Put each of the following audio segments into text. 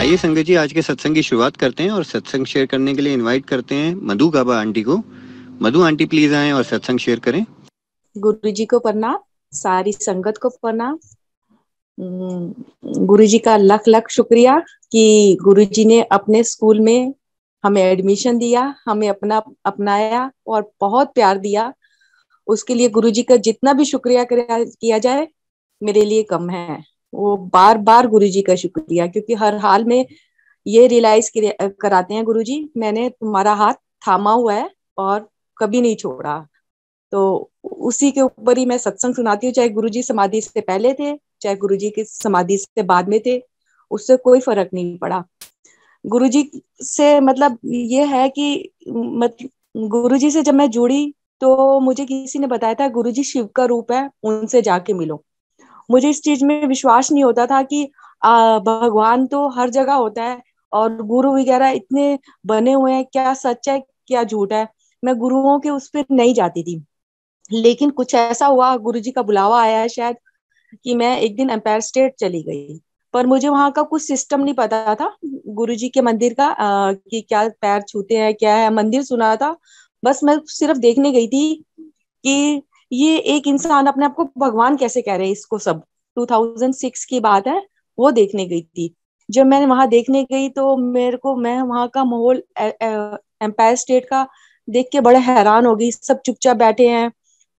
आइए संगत जी आज के सत्संग की शुरुआत करते हैं और सत्संग शेयर करने के लिए इनवाइट करते हैं मधु गाबा आंटी को मधु आंटी प्लीज आए और सत्संग शेयर करें गुरु जी को प्रणाम सारी संगत को प्रणाम हम्म, गुरु जी का लख लख शुक्रिया कि गुरु जी ने अपने स्कूल में हमें एडमिशन दिया हमें अपना अपनाया और बहुत प्यार दिया उसके लिए गुरु जी का जितना भी शुक्रिया किया जाए मेरे लिए कम है वो बार बार गुरु जी का शुक्रिया क्योंकि हर हाल में ये रियलाइज कराते हैं गुरु जी मैंने तुम्हारा हाथ थामा हुआ है और कभी नहीं छोड़ा तो उसी के ऊपर ही मैं सत्संग सुनाती हूँ चाहे गुरु जी समाधि से पहले थे चाहे गुरु जी की समाधि से बाद में थे उससे कोई फर्क नहीं पड़ा गुरु जी से मतलब ये है कि मतलब जी से जब मैं जुड़ी तो मुझे किसी ने बताया था गुरु जी शिव का रूप है उनसे जाके मिलो मुझे इस चीज में विश्वास नहीं होता था कि भगवान तो हर जगह होता है और गुरु वगैरह इतने बने हुए हैं क्या सच है क्या झूठ है मैं गुरुओं के उस पर नहीं जाती थी लेकिन कुछ ऐसा हुआ गुरु जी का बुलावा आया है शायद कि मैं एक दिन एम्पायर स्टेट चली गई पर मुझे वहाँ का कुछ सिस्टम नहीं पता था गुरु जी के मंदिर का आ, कि क्या पैर छूते हैं क्या है मंदिर सुना था बस मैं सिर्फ देखने गई थी कि ये एक इंसान अपने आप को भगवान कैसे कह रहे हैं इसको सब 2006 की बात है वो देखने गई थी जब मैं वहां देखने गई तो मेरे को मैं वहां का माहौल एम्पायर स्टेट का देख के बड़े हैरान हो गई सब चुपचाप बैठे हैं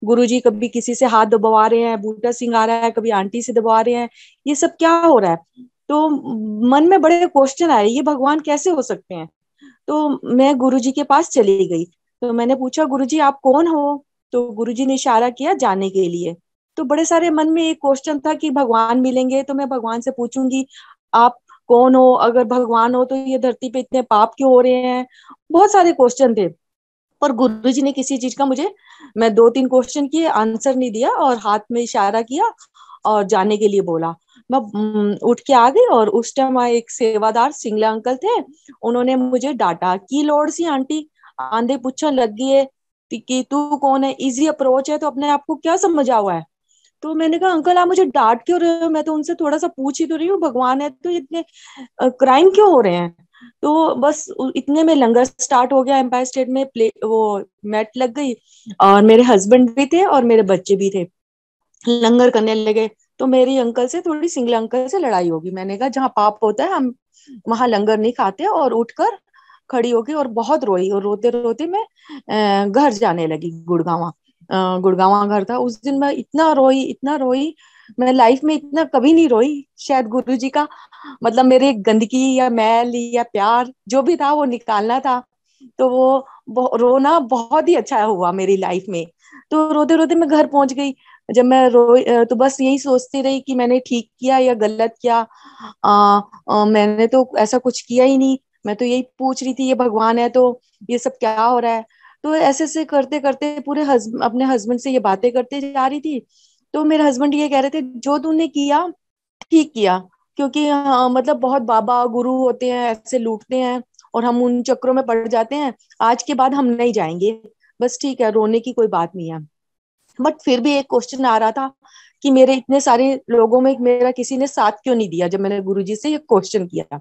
गुरुजी कभी किसी से हाथ दबवा रहे हैं बूटा सिंह आ रहा है कभी आंटी से दबा रहे हैं ये सब क्या हो रहा है तो मन में बड़े क्वेश्चन आए ये भगवान कैसे हो सकते हैं तो मैं गुरुजी के पास चली गई तो मैंने पूछा गुरुजी आप कौन हो तो गुरुजी ने इशारा किया जाने के लिए तो बड़े सारे मन में एक क्वेश्चन था कि भगवान मिलेंगे तो मैं भगवान से पूछूंगी आप कौन हो अगर भगवान हो तो ये धरती पे इतने पाप क्यों हो रहे हैं बहुत सारे क्वेश्चन थे पर गुरु जी ने किसी चीज का मुझे मैं दो तीन क्वेश्चन किए आंसर नहीं दिया और हाथ में इशारा किया और जाने के लिए बोला मैं उठ के आ गई और उस टाइम एक सेवादार सिंगला अंकल थे उन्होंने मुझे डांटा की लौड़ सी आंटी आंधे पुछन लग गई है कि तू कौन है इजी अप्रोच है तो अपने आप को क्या समझा हुआ है तो मैंने कहा अंकल आप मुझे डांट क्यों रहे हो मैं तो उनसे थोड़ा सा पूछ ही तो रही हूँ भगवान है तो इतने क्राइम क्यों हो रहे हैं तो बस इतने में लंगर स्टार्ट हो गया एम्पायर स्टेट में प्ले वो मैट लग गई और मेरे हस्बैंड भी थे और मेरे बच्चे भी थे लंगर करने लगे तो मेरी अंकल से थोड़ी सिंगल अंकल से लड़ाई होगी मैंने कहा जहाँ पाप होता है हम वहां लंगर नहीं खाते और उठकर खड़ी होगी और बहुत रोई और रोते रोते मैं घर जाने लगी गुड़गावा गुड़गावा घर था उस दिन मैं इतना रोई इतना रोई मैं लाइफ में इतना कभी नहीं रोई शायद गुरु जी का मतलब मेरे गंदगी या मैल या प्यार जो भी था वो निकालना था तो वो रोना बहुत ही अच्छा हुआ मेरी लाइफ में तो रोते रोते मैं घर पहुंच गई जब मैं रोई तो बस यही सोचती रही कि मैंने ठीक किया या गलत किया आ, आ, मैंने तो ऐसा कुछ किया ही नहीं मैं तो यही पूछ रही थी ये भगवान है तो ये सब क्या हो रहा है तो ऐसे ऐसे करते करते पूरे हस्ब, अपने हस्बैंड से ये बातें करते जा रही थी तो मेरे हस्बैंड ये कह रहे थे जो तूने किया ठीक किया क्योंकि हाँ, मतलब बहुत बाबा गुरु होते हैं ऐसे लूटते हैं और हम उन चक्रों में पड़ जाते हैं आज के बाद हम नहीं जाएंगे बस ठीक है रोने की कोई बात नहीं है बट फिर भी एक क्वेश्चन आ रहा था कि मेरे इतने सारे लोगों में मेरा किसी ने साथ क्यों नहीं दिया जब मैंने गुरु से ये क्वेश्चन किया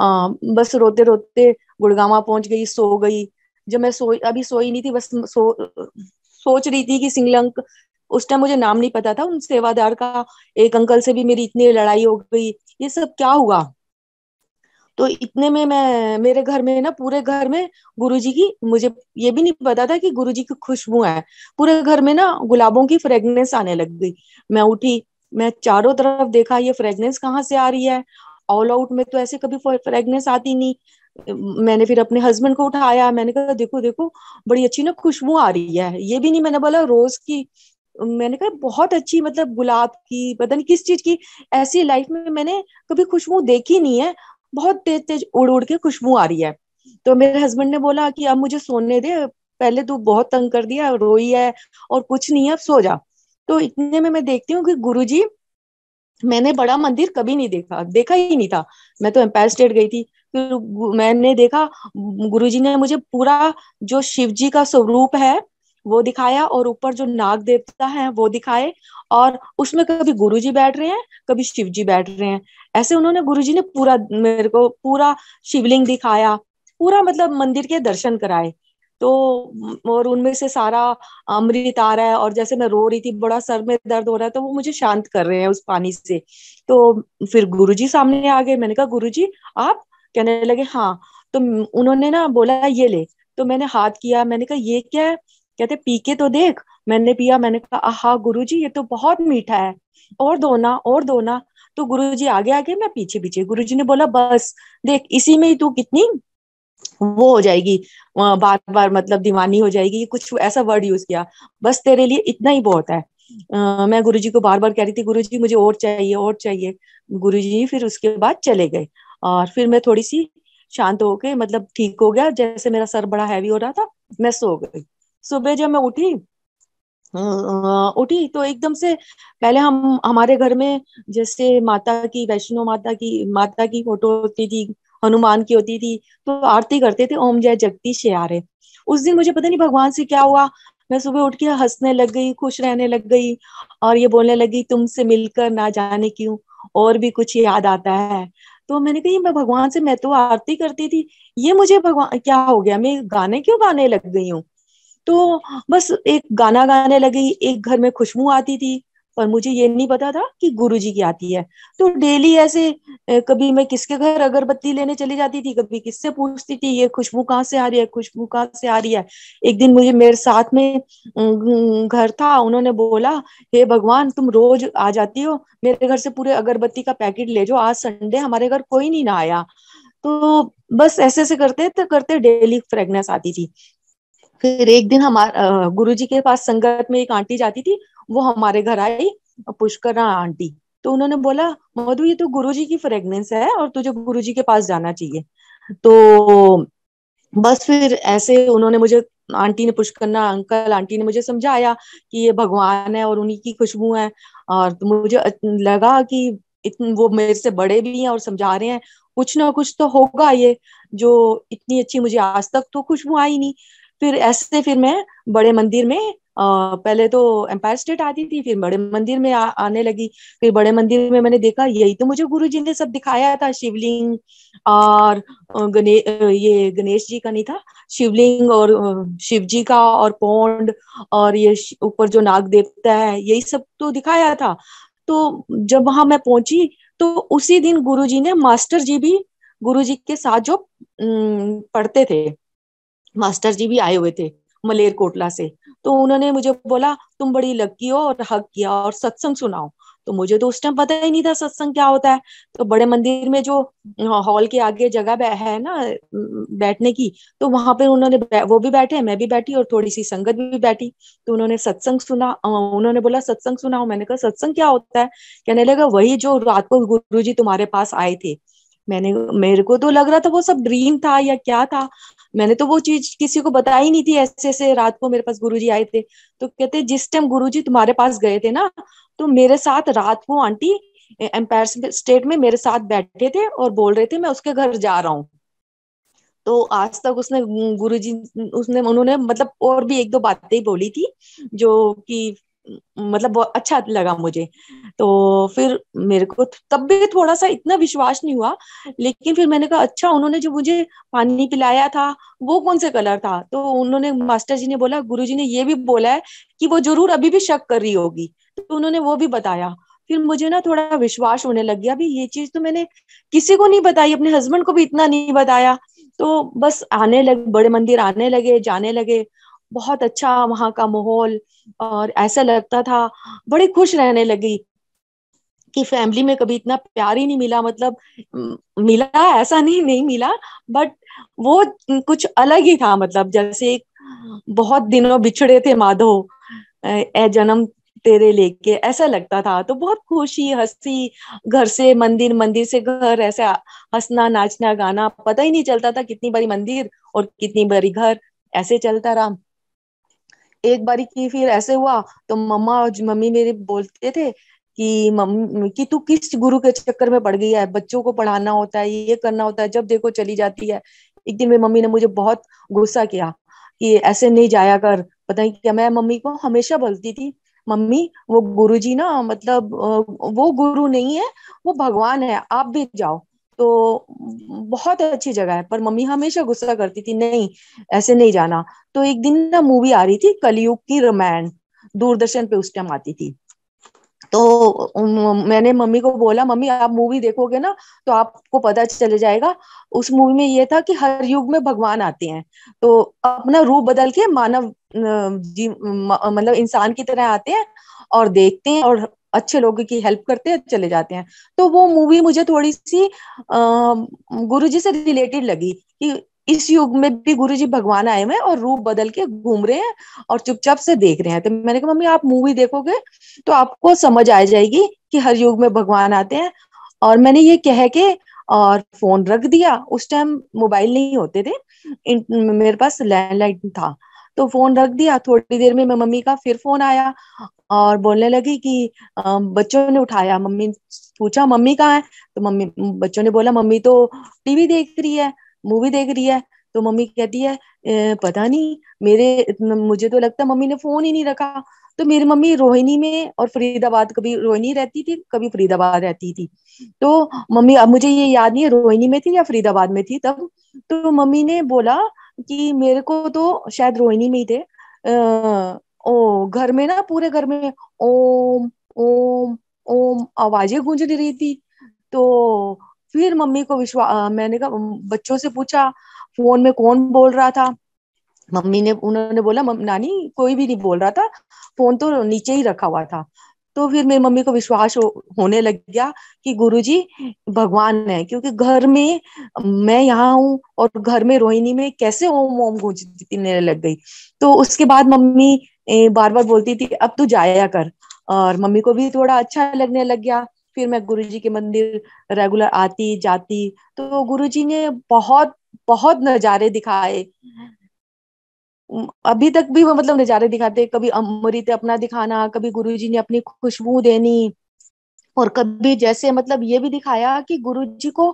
आ, बस रोते रोते गुड़गावा पहुंच गई सो गई जब मैं सोई अभी सोई नहीं थी बस सो सोच रही थी कि सिंगलंक उस टाइम मुझे नाम नहीं पता था उन सेवादार का एक अंकल से भी मेरी इतनी लड़ाई हो गई ये सब क्या हुआ तो इतने में मैं मेरे घर में ना पूरे घर में गुरुजी की मुझे ये भी नहीं पता था कि गुरुजी की खुशबू है पूरे घर में ना गुलाबों की फ्रेगनेंस आने लग गई मैं उठी मैं चारों तरफ देखा ये फ्रेगनेंस कहाँ से आ रही है ऑल आउट में तो ऐसे कभी फ्रेगनेंस आती नहीं मैंने फिर अपने हस्बैंड को उठाया मैंने कहा देखो देखो बड़ी अच्छी ना खुशबू आ रही है ये भी नहीं मैंने बोला रोज की मैंने कहा बहुत अच्छी मतलब गुलाब की पता नहीं किस चीज की ऐसी लाइफ में मैंने कभी खुशबू देखी नहीं है बहुत तेज तेज उड़ उड़ के खुशबू आ रही है तो मेरे हस्बैंड ने बोला कि अब मुझे सोने दे पहले तू बहुत तंग कर दिया रोई है और कुछ नहीं है अब सो जा तो इतने में मैं देखती हूँ कि गुरु जी मैंने बड़ा मंदिर कभी नहीं देखा देखा ही नहीं था मैं तो एम्पायर स्टेट गई थी फिर मैंने देखा गुरुजी ने मुझे पूरा जो शिव जी का स्वरूप है वो दिखाया और ऊपर जो नाग देवता है वो दिखाए और उसमें कभी गुरु जी बैठ रहे हैं कभी शिव जी बैठ रहे हैं ऐसे उन्होंने गुरु जी ने पूरा मेरे को पूरा शिवलिंग दिखाया पूरा मतलब मंदिर के दर्शन कराए तो और उनमें से सारा अमृत आ रहा है और जैसे मैं रो रही थी बड़ा सर में दर्द हो रहा है तो वो मुझे शांत कर रहे हैं उस पानी से तो फिर गुरुजी सामने आ गए मैंने कहा गुरुजी आप कहने लगे हाँ तो उन्होंने ना बोला ये ले तो मैंने हाथ किया मैंने कहा ये क्या है कहते पी के तो देख मैंने पिया मैंने कहा आहा गुरु जी ये तो बहुत मीठा है और दो ना और दो ना तो गुरु जी आगे आगे मैं पीछे पीछे गुरु जी ने बोला बस देख इसी में ही तू कितनी वो हो जाएगी बार बार मतलब दीवानी हो जाएगी ये कुछ ऐसा वर्ड यूज किया बस तेरे लिए इतना ही बहुत है Uh, मैं गुरुजी को बार बार कह रही थी गुरुजी मुझे और चाहिए और चाहिए गुरुजी फिर उसके बाद चले गए और फिर मैं थोड़ी सी शांत हो गई मतलब ठीक हो गया जैसे मेरा सर बड़ा हैवी हो रहा था मैं सो गई सुबह जब मैं उठी उठी तो एकदम से पहले हम हमारे घर में जैसे माता की वैष्णो माता की माता की फोटो होती थी हनुमान की होती थी तो आरती करते थे ओम जय जगदीश आरे उस दिन मुझे पता नहीं भगवान से क्या हुआ मैं सुबह उठ के हंसने लग गई खुश रहने लग गई और ये बोलने लगी तुमसे मिलकर ना जाने क्यों और भी कुछ याद आता है तो मैंने कहा मैं भगवान से मैं तो आरती करती थी ये मुझे भगवान क्या हो गया मैं गाने क्यों गाने लग गई हूँ तो बस एक गाना गाने लगी एक घर में खुशबू आती थी पर मुझे ये नहीं पता था कि गुरु जी की आती है तो डेली ऐसे कभी मैं किसके घर अगरबत्ती लेने चली जाती थी कभी किससे पूछती थी ये खुशबू कहाँ से आ रही है खुशबू कहाँ से आ रही है एक दिन मुझे मेरे साथ में घर था उन्होंने बोला हे भगवान तुम रोज आ जाती हो मेरे घर से पूरे अगरबत्ती का पैकेट ले जाओ आज संडे हमारे घर कोई नहीं ना आया तो बस ऐसे ऐसे करते तो करते डेली फ्रेगनेंस आती थी फिर एक दिन हमारा गुरु जी के पास संगत में एक आंटी जाती थी वो हमारे घर आई पुष्कर आंटी तो उन्होंने बोला मधु ये तो गुरुजी की फ्रेगनेंस है और तुझे गुरुजी के पास जाना चाहिए तो बस फिर ऐसे उन्होंने मुझे आंटी ने पुष्करना अंकल आंटी ने मुझे समझाया कि ये भगवान है और उन्हीं की खुशबू है और तो मुझे लगा कि इतन, वो मेरे से बड़े भी हैं और समझा रहे हैं कुछ ना कुछ तो होगा ये जो इतनी अच्छी मुझे आज तक तो खुशबू आई नहीं फिर ऐसे फिर मैं बड़े मंदिर में पहले तो एम्पायर स्टेट आती थी फिर बड़े मंदिर में आ, आने लगी फिर बड़े मंदिर में मैंने देखा यही तो मुझे गुरु जी ने सब दिखाया था शिवलिंग और गने, ये गणेश जी का नहीं था शिवलिंग और शिव जी का और पौंड और ये ऊपर जो नाग देवता है यही सब तो दिखाया था तो जब वहां मैं पहुंची तो उसी दिन गुरु जी ने मास्टर जी भी गुरु जी के साथ जो पढ़ते थे मास्टर जी भी आए हुए थे मलेर कोटला से तो उन्होंने मुझे बोला तुम बड़ी लकी हो और हक किया और सत्संग सुनाओ तो मुझे तो उस टाइम पता ही नहीं था सत्संग क्या होता है तो बड़े मंदिर में जो हाँ, हॉल के आगे जगह है ना बैठने की तो वहां पर उन्होंने वो भी बैठे मैं भी बैठी और थोड़ी सी संगत भी बैठी तो उन्होंने सत्संग सुना उन्होंने बोला सत्संग सुनाओ मैंने कहा सत्संग क्या होता है कहने लगा वही जो रात को गुरु जी तुम्हारे पास आए थे मैंने मेरे को तो लग रहा था वो सब ड्रीम था या क्या था मैंने तो वो चीज किसी को बताई नहीं थी ऐसे ऐसे रात को मेरे पास गुरुजी आए थे तो कहते जिस टाइम गुरुजी तुम्हारे पास गए थे ना तो मेरे साथ रात को आंटी एम्पायर स्टेट में मेरे साथ बैठे थे और बोल रहे थे मैं उसके घर जा रहा हूँ तो आज तक उसने गुरुजी उसने उन्होंने मतलब और भी एक दो बातें बोली थी जो कि मतलब बहुत अच्छा लगा मुझे तो फिर मेरे को तब भी थोड़ा सा इतना विश्वास नहीं हुआ लेकिन फिर मैंने कहा अच्छा उन्होंने जो मुझे पानी पिलाया था वो कौन से कलर था तो उन्होंने मास्टर जी ने बोला गुरु जी ने ये भी बोला है कि वो जरूर अभी भी शक कर रही होगी तो उन्होंने वो भी बताया फिर मुझे ना थोड़ा विश्वास होने लग गया भी ये चीज तो मैंने किसी को नहीं बताई अपने हस्बैंड को भी इतना नहीं बताया तो बस आने लगे बड़े मंदिर आने लगे जाने लगे बहुत अच्छा वहां का माहौल और ऐसा लगता था बड़े खुश रहने लगी कि फैमिली में कभी इतना प्यार ही नहीं मिला मतलब मिला ऐसा नहीं नहीं मिला बट वो कुछ अलग ही था मतलब जैसे बहुत दिनों बिछड़े थे माधव ए जन्म तेरे लेके ऐसा लगता था तो बहुत खुशी हंसी घर से मंदिर मंदिर से घर ऐसा हंसना नाचना गाना पता ही नहीं चलता था कितनी बड़ी मंदिर और कितनी बड़ी घर ऐसे चलता रहा एक बारी की फिर ऐसे हुआ तो मम्मा मम्मी मेरे बोलते थे कि कि तू किस गुरु के चक्कर में पड़ गई है बच्चों को पढ़ाना होता है ये करना होता है जब देखो चली जाती है एक दिन मेरी मम्मी ने मुझे बहुत गुस्सा किया कि ऐसे नहीं जाया कर पता नहीं क्या मैं मम्मी को हमेशा बोलती थी मम्मी वो गुरुजी ना मतलब वो गुरु नहीं है वो भगवान है आप भी जाओ तो बहुत अच्छी जगह है पर मम्मी हमेशा गुस्सा करती थी नहीं ऐसे नहीं जाना तो एक दिन ना मूवी आ रही थी कलयुग की रामायण दूरदर्शन पे उस टाइम आती थी तो मैंने मम्मी को बोला मम्मी आप मूवी देखोगे ना तो आपको पता चले जाएगा उस मूवी में ये था कि हर युग में भगवान आते हैं तो अपना रूप बदल के मानव जी मतलब इंसान की तरह आते हैं और देखते हैं और अच्छे लोगों की हेल्प करते हैं चले जाते हैं तो वो मूवी मुझे थोड़ी सी गुरु जी से रिलेटेड लगी कि इस युग में भी गुरु जी भगवान आए हुए और रूप बदल के घूम रहे हैं और चुपचाप से देख रहे हैं तो मैंने कहा मम्मी आप मूवी देखोगे तो आपको समझ आ जाएगी कि हर युग में भगवान आते हैं और मैंने ये कह के और फोन रख दिया उस टाइम मोबाइल नहीं होते थे मेरे पास लैंडलाइन था तो फोन रख दिया थोड़ी देर में मैं मम्मी का फिर फोन आया और बोलने लगी कि बच्चों ने उठाया मम्मी पूछा मम्मी कहाँ है तो मम्मी बच्चों ने बोला मम्मी तो टीवी देख रही है मूवी देख रही है तो मम्मी कहती है पता नहीं मेरे मुझे तो लगता मम्मी ने फोन ही नहीं रखा तो मेरी मम्मी रोहिणी में और फरीदाबाद कभी रोहिणी रहती थी कभी फरीदाबाद रहती थी तो मम्मी अब मुझे ये याद नहीं है रोहिणी में थी या फरीदाबाद में थी तब तो मम्मी ने बोला कि मेरे को तो शायद रोहिणी में ही थे ओ घर में ना पूरे घर में ओम ओम ओम आवाजें गूंज रही थी तो फिर मम्मी को विश्वास मैंने कहा बच्चों से पूछा फोन में कौन बोल रहा था मम्मी ने उन्होंने बोला नानी कोई भी नहीं बोल रहा था फोन तो नीचे ही रखा हुआ था तो फिर मेरी मम्मी को विश्वास हो, होने लग गया कि गुरुजी भगवान है क्योंकि घर में मैं यहाँ हूँ और घर में रोहिणी में कैसे ओम ओम गूंजने लग गई तो उसके बाद मम्मी बार बार बोलती थी अब तू जाया कर और मम्मी को भी थोड़ा अच्छा लगने लग गया फिर मैं गुरु के मंदिर रेगुलर आती जाती तो गुरु ने बहुत बहुत नज़ारे दिखाए अभी तक भी वो मतलब नज़ारे दिखाते कभी अमृत अपना दिखाना कभी गुरु जी ने अपनी खुशबू देनी और कभी जैसे मतलब ये भी दिखाया कि गुरु जी को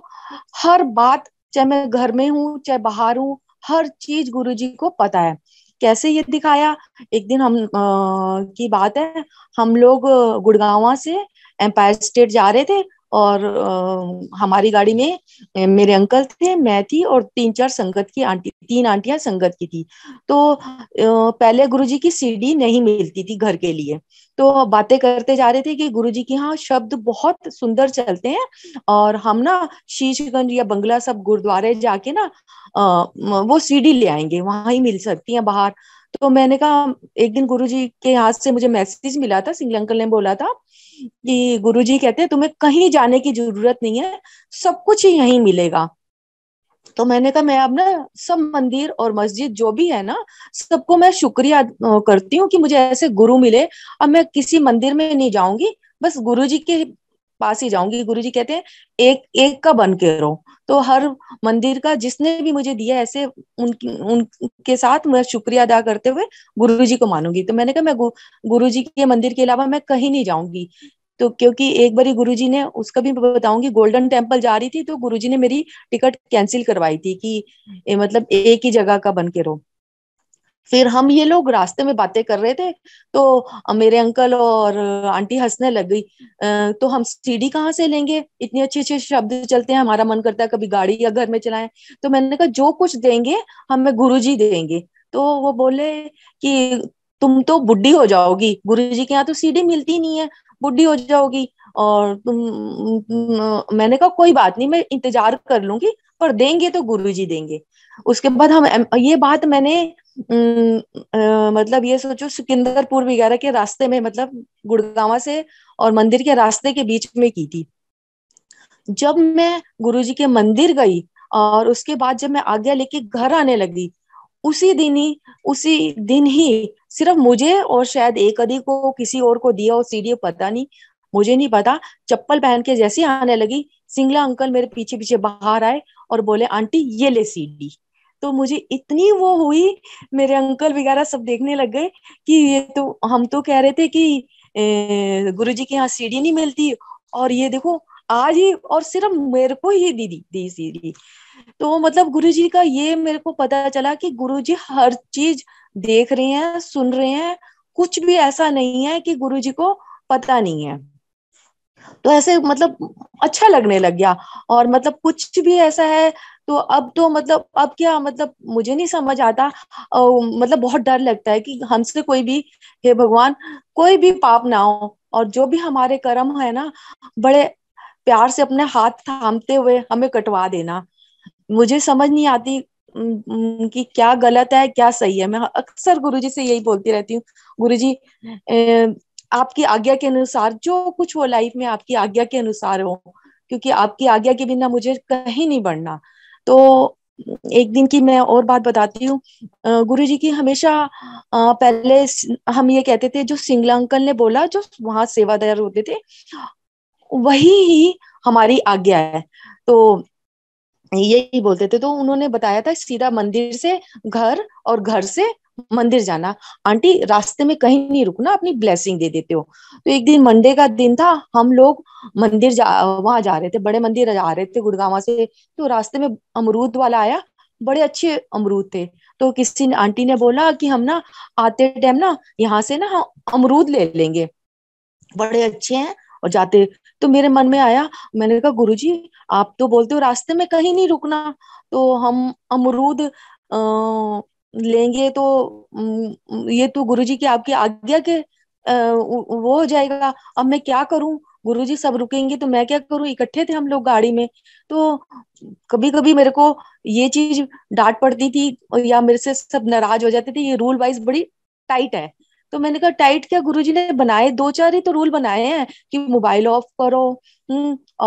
हर बात चाहे मैं घर में हूँ चाहे बाहर हूँ हर चीज गुरु जी को पता है कैसे ये दिखाया एक दिन हम आ, की बात है हम लोग गुड़गावा से एम्पायर स्टेट जा रहे थे और आ, हमारी गाड़ी में मेरे अंकल थे मैं थी और तीन चार संगत की आंटी तीन आंटियां संगत की थी तो आ, पहले गुरुजी की सीडी नहीं मिलती थी घर के लिए तो बातें करते जा रहे थे कि गुरुजी की हाँ शब्द बहुत सुंदर चलते हैं और हम ना शीशगंज या बंगला सब गुरुद्वारे जाके ना आ, वो सीडी ले आएंगे वहां ही मिल सकती है बाहर तो मैंने कहा एक दिन गुरु जी के हाथ से मुझे मैसेज मिला था सिंगल अंकल ने बोला था कि गुरु जी कहते हैं तुम्हें कहीं जाने की जरूरत नहीं है सब कुछ ही यहीं मिलेगा तो मैंने कहा मैं अब ना सब मंदिर और मस्जिद जो भी है ना सबको मैं शुक्रिया करती हूँ कि मुझे ऐसे गुरु मिले अब मैं किसी मंदिर में नहीं जाऊंगी बस गुरु जी के पास ही जाऊंगी जी कहते हैं एक एक का बन के रहो तो हर मंदिर का जिसने भी मुझे दिया ऐसे उनकी उनके साथ मैं शुक्रिया अदा करते हुए गुरु जी को मानूंगी तो मैंने कहा मैं गु, गुरु जी के मंदिर के अलावा मैं कहीं नहीं जाऊंगी तो क्योंकि एक बारी गुरु जी ने उसका भी बताऊंगी गोल्डन टेम्पल जा रही थी तो गुरु जी ने मेरी टिकट कैंसिल करवाई थी कि मतलब एक ही जगह का बन के रहो फिर हम ये लोग रास्ते में बातें कर रहे थे तो मेरे अंकल और आंटी हंसने लग गई तो हम सीढ़ी कहाँ से लेंगे इतने अच्छे अच्छे शब्द चलते हैं हमारा मन करता है कभी गाड़ी या घर में चलाएं तो मैंने कहा जो कुछ देंगे हमें गुरु जी देंगे तो वो बोले कि तुम तो बुढ़ी हो जाओगी गुरु जी के यहाँ तो सीढ़ी मिलती नहीं है बुढ़ी हो जाओगी और तुम मैंने कहा कोई बात नहीं मैं इंतजार कर लूंगी पर देंगे तो गुरु जी देंगे उसके बाद हम ये बात मैंने मतलब ये सोचो सिकंदरपुर वगैरह के रास्ते में मतलब गुड़गावा से और मंदिर के रास्ते के बीच में की थी जब मैं गुरुजी के मंदिर गई और उसके बाद जब मैं आज्ञा लेके घर आने लगी उसी दिन ही उसी दिन ही सिर्फ मुझे और शायद एक अदी को किसी और को दिया और सीढ़ी पता नहीं मुझे नहीं पता चप्पल पहन के जैसे आने लगी सिंगला अंकल मेरे पीछे पीछे बाहर आए और बोले आंटी ये ले सीढ़ी तो मुझे इतनी वो हुई मेरे अंकल वगैरह सब देखने लग गए कि ये तो हम तो कह रहे थे कि गुरु जी के यहाँ सीढ़ी नहीं मिलती और ये देखो आज ही और सिर्फ मेरे को ही दीदी दी सीढ़ी तो मतलब गुरु जी का ये मेरे को पता चला कि गुरु जी हर चीज देख रहे हैं सुन रहे हैं कुछ भी ऐसा नहीं है कि गुरु जी को पता नहीं है तो ऐसे मतलब अच्छा लगने लग गया और मतलब कुछ भी ऐसा है तो अब तो मतलब अब क्या मतलब मुझे नहीं समझ आता मतलब बहुत डर लगता है कि हमसे कोई भी हे भगवान कोई भी पाप ना हो और जो भी हमारे कर्म है ना बड़े प्यार से अपने हाथ थामते हुए हमें कटवा देना मुझे समझ नहीं आती कि क्या गलत है क्या सही है मैं अक्सर गुरुजी से यही बोलती रहती हूँ गुरुजी आपकी आज्ञा के अनुसार जो कुछ हो लाइफ में आपकी आज्ञा के अनुसार हो क्योंकि आपकी आज्ञा के बिना मुझे कहीं नहीं बढ़ना तो एक दिन की मैं और बात बताती हूँ गुरु जी की हमेशा पहले हम ये कहते थे जो सिंगला अंकल ने बोला जो वहां सेवादार होते थे वही ही हमारी आज्ञा है तो यही बोलते थे तो उन्होंने बताया था सीधा मंदिर से घर और घर से मंदिर जाना आंटी रास्ते में कहीं नहीं रुकना अपनी ब्लेसिंग दे देते हो तो एक दिन मंडे का दिन था हम लोग मंदिर जा वहां जा रहे थे बड़े मंदिर जा रहे थे गुड़गावा से तो रास्ते में अमरूद वाला आया बड़े अच्छे अमरूद थे तो किसी ने आंटी ने बोला कि हम ना आते टाइम ना यहाँ से ना हम अमरूद ले लेंगे बड़े अच्छे हैं और जाते तो मेरे मन में आया मैंने कहा गुरुजी आप तो बोलते हो रास्ते में कहीं नहीं रुकना तो हम अमरूद अः लेंगे तो ये तो जी की आपकी आज्ञा के वो हो जाएगा अब मैं क्या करूं गुरुजी सब रुकेंगे तो मैं क्या करूं इकट्ठे थे हम लोग गाड़ी में तो कभी कभी मेरे को ये चीज डांट पड़ती थी या मेरे से सब नाराज हो जाते थे ये रूल वाइज बड़ी टाइट है तो मैंने कहा टाइट क्या गुरुजी ने बनाए दो चार ही तो रूल बनाए हैं कि मोबाइल ऑफ करो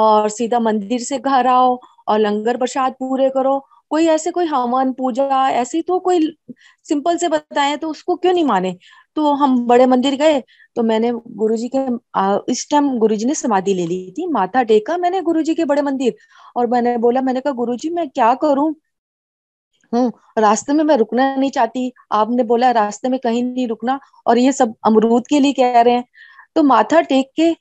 और सीधा मंदिर से घर आओ और लंगर प्रसाद पूरे करो कोई ऐसे कोई हवन पूजा ऐसी तो कोई सिंपल से बताएं तो उसको क्यों नहीं माने तो हम बड़े मंदिर गए तो मैंने गुरुजी के इस टाइम गुरुजी ने समाधि ले ली थी माथा टेका मैंने गुरुजी के बड़े मंदिर और मैंने बोला मैंने कहा गुरुजी मैं क्या करूं हम्म रास्ते में मैं रुकना नहीं चाहती आपने बोला रास्ते में कहीं नहीं रुकना और ये सब अमरूद के लिए कह रहे हैं तो माथा टेक के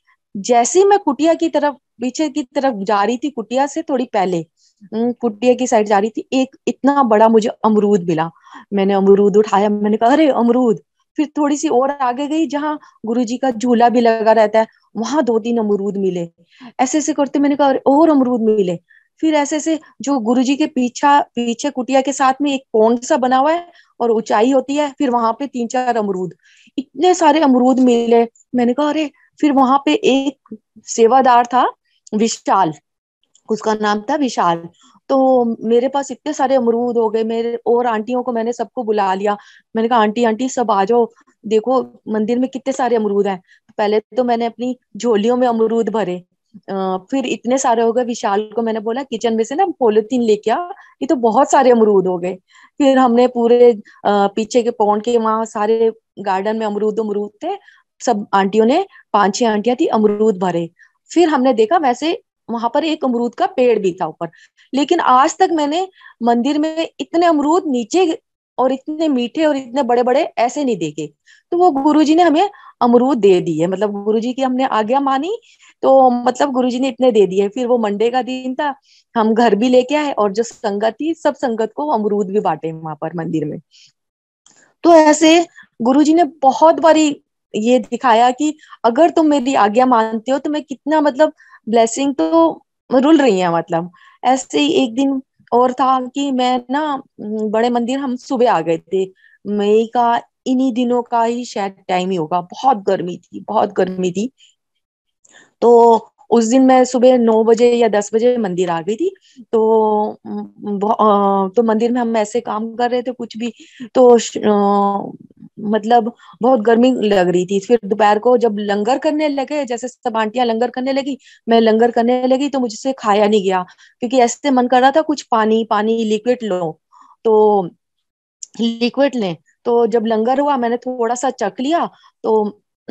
जैसे ही मैं कुटिया की तरफ पीछे की तरफ जा रही थी कुटिया से थोड़ी पहले कुटिया हम्म, की साइड जा रही थी एक इतना बड़ा मुझे अमरूद मिला मैंने अमरूद उठाया मैंने कहा अरे अमरूद फिर थोड़ी सी और आगे गई जहाँ गुरु जी का झूला भी लगा रहता है वहां दो तीन अमरूद मिले ऐसे ऐसे करते मैंने कहा और अमरूद मिले फिर ऐसे ऐसे जो गुरु जी के पीछा पीछे कुटिया के साथ में एक पौंड सा बना हुआ है और ऊंचाई होती है फिर वहां पे तीन चार अमरूद इतने सारे अमरूद मिले मैंने कहा अरे फिर वहां पे एक सेवादार था विशाल उसका नाम था विशाल तो मेरे पास इतने सारे अमरूद हो गए मेरे और आंटियों को मैंने सबको बुला लिया मैंने कहा आंटी आंटी सब आ जाओ देखो मंदिर में कितने सारे अमरूद हैं पहले तो मैंने अपनी झोलियों में अमरूद भरे फिर इतने सारे हो गए विशाल को मैंने बोला किचन में से ना पोलिथीन लेके आ ये तो बहुत सारे अमरूद हो गए फिर हमने पूरे पीछे के पौंड के वहां सारे गार्डन में अमरूद अमरूद थे सब आंटियों ने पांच छह आंटियां थी अमरूद भरे फिर हमने देखा वैसे वहां पर एक अमरूद का पेड़ भी था ऊपर लेकिन आज तक मैंने मंदिर में इतने अमरूद नीचे और इतने मीठे और इतने बड़े बड़े ऐसे नहीं देखे तो वो गुरुजी ने हमें अमरूद दे दिए मतलब गुरुजी की हमने आज्ञा मानी तो मतलब गुरुजी ने इतने दे दिए फिर वो मंडे का दिन था हम घर भी लेके आए और जो संगत थी सब संगत को अमरूद भी बांटे वहां पर मंदिर में तो ऐसे गुरुजी ने बहुत बारी ये दिखाया कि अगर तुम मेरी आज्ञा मानते हो तो मैं कितना मतलब ब्लेसिंग तो रुल रही है मतलब ऐसे ही एक दिन और था कि मैं ना बड़े मंदिर हम सुबह आ गए थे मई का इन्हीं दिनों का ही शायद टाइम ही होगा बहुत गर्मी थी बहुत गर्मी थी तो उस दिन मैं सुबह नौ बजे या दस बजे मंदिर आ गई थी तो तो मंदिर में हम ऐसे काम कर रहे थे कुछ भी तो मतलब बहुत गर्मी लग रही थी फिर दोपहर को जब लंगर करने लगे जैसे सब आंटियां लंगर करने लगी मैं लंगर करने लगी तो मुझसे खाया नहीं गया क्योंकि ऐसे मन कर रहा था कुछ पानी पानी लिक्विड लो तो लिक्विड लें तो जब लंगर हुआ मैंने थोड़ा सा चक लिया तो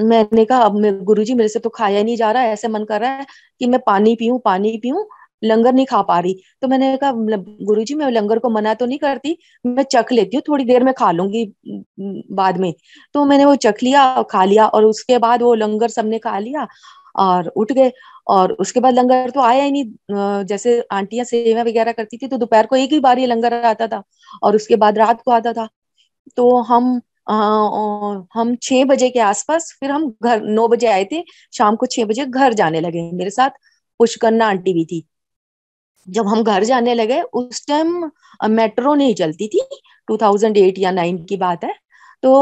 मैंने कहा अब गुरु जी मेरे से तो खाया नहीं जा रहा है ऐसे मन कर रहा है कि मैं पानी पीऊ पानी पीऊ लंगर नहीं खा पा रही तो मैंने कहा मतलब गुरु जी मैं लंगर को मना तो नहीं करती मैं चख लेती हूँ थोड़ी देर में खा लूंगी बाद में तो मैंने वो चख लिया खा लिया और उसके बाद वो लंगर सबने खा लिया और उठ गए और उसके बाद लंगर तो आया ही नहीं जैसे आंटियां सेवा वगैरह करती थी तो दोपहर को एक ही बार ये लंगर आता था और उसके बाद रात को आता था तो हम हाँ, हम छह बजे के आसपास फिर हम घर नौ बजे आए थे शाम को छह बजे घर जाने लगे मेरे साथ पुष्कन्ना आंटी भी थी जब हम घर जाने लगे उस टाइम मेट्रो नहीं चलती थी 2008 या 9 की बात है तो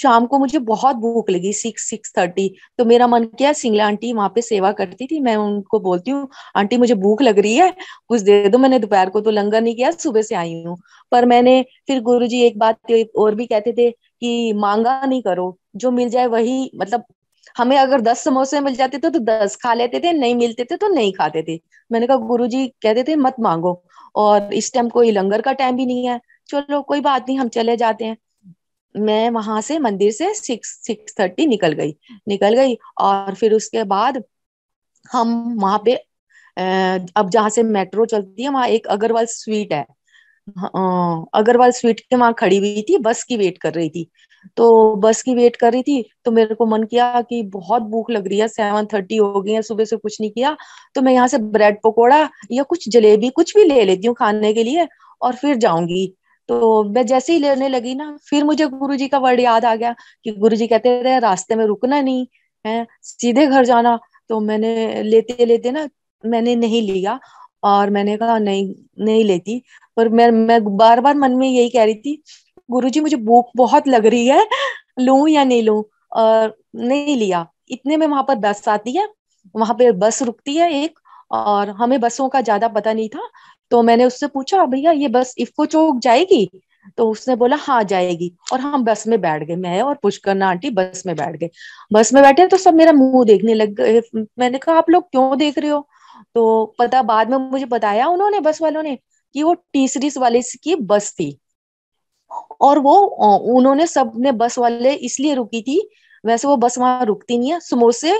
शाम को मुझे बहुत भूख लगी सिक्स सिक्स थर्टी तो मेरा मन किया सिंगला आंटी वहां पे सेवा करती थी मैं उनको बोलती हूँ आंटी मुझे भूख लग रही है कुछ दे दो मैंने दोपहर को तो लंगर नहीं किया सुबह से आई हूँ पर मैंने फिर गुरु जी एक बात और भी कहते थे कि मांगा नहीं करो जो मिल जाए वही मतलब हमें अगर दस समोसे मिल जाते थे तो दस खा लेते थे नहीं मिलते थे तो नहीं खाते थे मैंने कहा गुरु जी कहते थे मत मांगो और इस टाइम कोई लंगर का टाइम भी नहीं है चलो कोई बात नहीं हम चले जाते हैं मैं वहां से मंदिर से सिक्स सिक्स थर्टी निकल गई निकल गई और फिर उसके बाद हम वहां पे अब जहां से मेट्रो चलती है वहां एक अग्रवाल स्वीट है हाँ, अग्रवाल स्वीट के वहां खड़ी हुई थी बस की वेट कर रही थी तो बस की वेट कर रही थी तो मेरे को मन किया कि बहुत भूख लग रही है सेवन थर्टी हो गई है सुबह से कुछ नहीं किया तो मैं यहाँ से ब्रेड पकौड़ा या कुछ जलेबी कुछ भी ले लेती हूँ खाने के लिए और फिर जाऊंगी तो मैं जैसे ही लेने लगी ना फिर मुझे गुरु जी का वर्ड याद आ गया कि गुरु जी कहते रहे रास्ते में रुकना नहीं है सीधे घर जाना तो मैंने लेते लेते ना मैंने नहीं लिया और मैंने कहा नहीं नहीं लेती पर मैं मैं बार बार मन में यही कह रही थी गुरु जी मुझे भूख बहुत लग रही है लू या नहीं लू और नहीं लिया इतने में वहां पर बस आती है वहां पर बस रुकती है एक और हमें बसों का ज्यादा पता नहीं था तो मैंने उससे पूछा हाँ भैया ये बस इफको चौक जाएगी तो उसने बोला हाँ जाएगी और हम बस में बैठ गए मैं और पुष्करना आंटी बस में बैठ गए बस में बैठे तो सब मेरा मुंह देखने लग गए मैंने कहा आप लोग क्यों देख रहे हो तो पता बाद में मुझे बताया उन्होंने बस वालों ने कि वो टी सीरीज वाले की बस थी और वो उन्होंने सब ने बस वाले इसलिए रुकी थी वैसे वो बस वहां रुकती नहीं है समोसे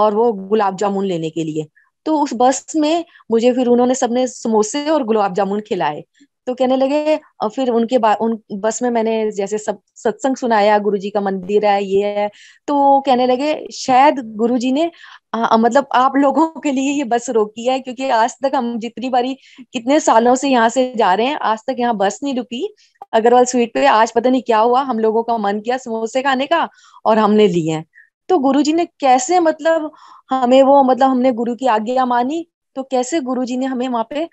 और वो गुलाब जामुन लेने के लिए तो उस बस में मुझे फिर उन्होंने सबने समोसे और गुलाब जामुन खिलाए तो कहने लगे और फिर उनके बाद उन बस में मैंने जैसे सब सत्संग सुनाया गुरुजी का मंदिर है ये है तो कहने लगे शायद गुरुजी ने आ, मतलब आप लोगों के लिए ये बस रोकी है क्योंकि आज तक हम जितनी बारी कितने सालों से यहाँ से जा रहे हैं आज तक यहाँ बस नहीं रुकी अग्रवाल स्वीट पे आज पता नहीं क्या हुआ हम लोगों का मन किया समोसे खाने का और हमने लिए हैं तो गुरुजी ने कैसे मतलब हमें वो मतलब हमने गुरु की आज्ञा मानी तो कैसे गुरुजी ने हमें वहां पे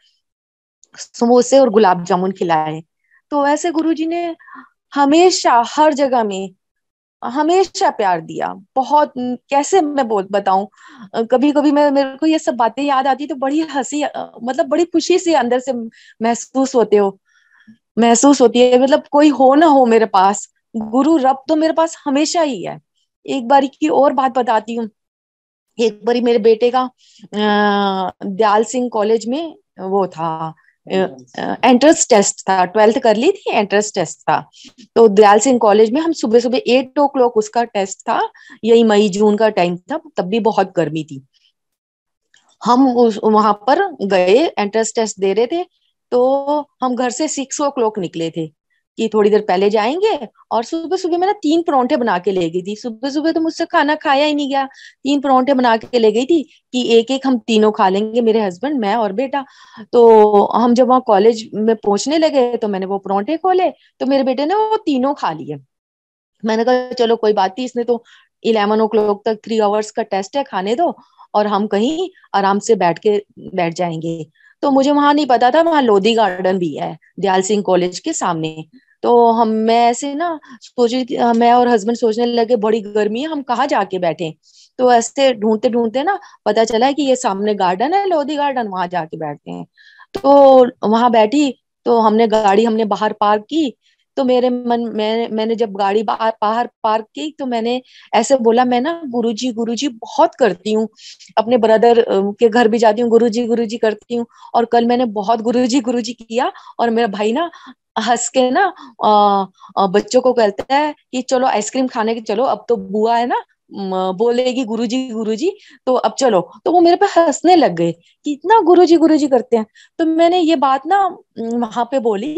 समोसे और गुलाब जामुन खिलाए तो वैसे गुरुजी ने हमेशा हर जगह में हमेशा प्यार दिया बहुत कैसे मैं बोल बताऊं कभी कभी मैं मेरे को ये सब बातें याद आती तो बड़ी हंसी मतलब बड़ी खुशी से अंदर से महसूस होते हो महसूस होती है मतलब कोई हो ना हो मेरे पास गुरु रब तो मेरे पास हमेशा ही है एक बारी की और बात बताती हूँ एक बारी मेरे बेटे का दयाल सिंह कॉलेज में वो था एंट्रेंस हम्म। टेस्ट था ट्वेल्थ कर ली थी एंट्रेंस टेस्ट था तो दयाल सिंह कॉलेज में हम सुबह सुबह एट ओ क्लॉक उसका टेस्ट था यही मई जून का टाइम था तब भी बहुत गर्मी थी हम उस वहां पर गए एंट्रेंस टेस्ट दे रहे थे तो हम घर से सिक्स ओ क्लॉक निकले थे कि थोड़ी देर पहले जाएंगे और सुबह सुबह मैं ना तीन परौंठे बना के ले गई थी सुबह सुबह तो मुझसे खाना खाया ही नहीं गया तीन परौंठे बना के ले गई थी कि एक एक हम तीनों खा लेंगे मेरे हस्बैंड मैं और बेटा तो हम जब वहाँ कॉलेज में पहुंचने लगे तो मैंने वो परौंठे खोले तो मेरे बेटे ने वो तीनों खा लिए मैंने कहा चलो कोई बात नहीं इसने तो इलेवन ओ क्लॉक तक थ्री आवर्स का टेस्ट है खाने दो और हम कहीं आराम से बैठ के बैठ जाएंगे तो मुझे वहां नहीं पता था वहां लोधी गार्डन भी है दयाल सिंह कॉलेज के सामने तो हम मैं ऐसे ना सोच मैं और हस्बैंड सोचने लगे बड़ी गर्मी है हम कहा जाके बैठे तो ऐसे ढूंढते ढूंढते ना पता चला है कि ये सामने गार्डन है लोधी गार्डन वहां जाके बैठते हैं तो वहां बैठी तो हमने गाड़ी हमने बाहर पार्क की तो मेरे मन मैं मैंने जब गाड़ी बाहर बाहर पार्क की तो मैंने ऐसे बोला मैं ना गुरुजी गुरुजी बहुत करती हूँ अपने ब्रदर के घर भी जाती हूँ गुरुजी गुरुजी करती हूँ और कल मैंने बहुत गुरुजी गुरुजी किया और मेरा भाई ना हंस के ना आ, बच्चों को कहता है कि चलो आइसक्रीम खाने के चलो अब तो बुआ है ना बोलेगी गुरुजी गुरुजी तो अब चलो तो वो मेरे पे हंसने लग गए कि इतना गुरुजी गुरुजी करते हैं तो मैंने ये बात ना वहां पे बोली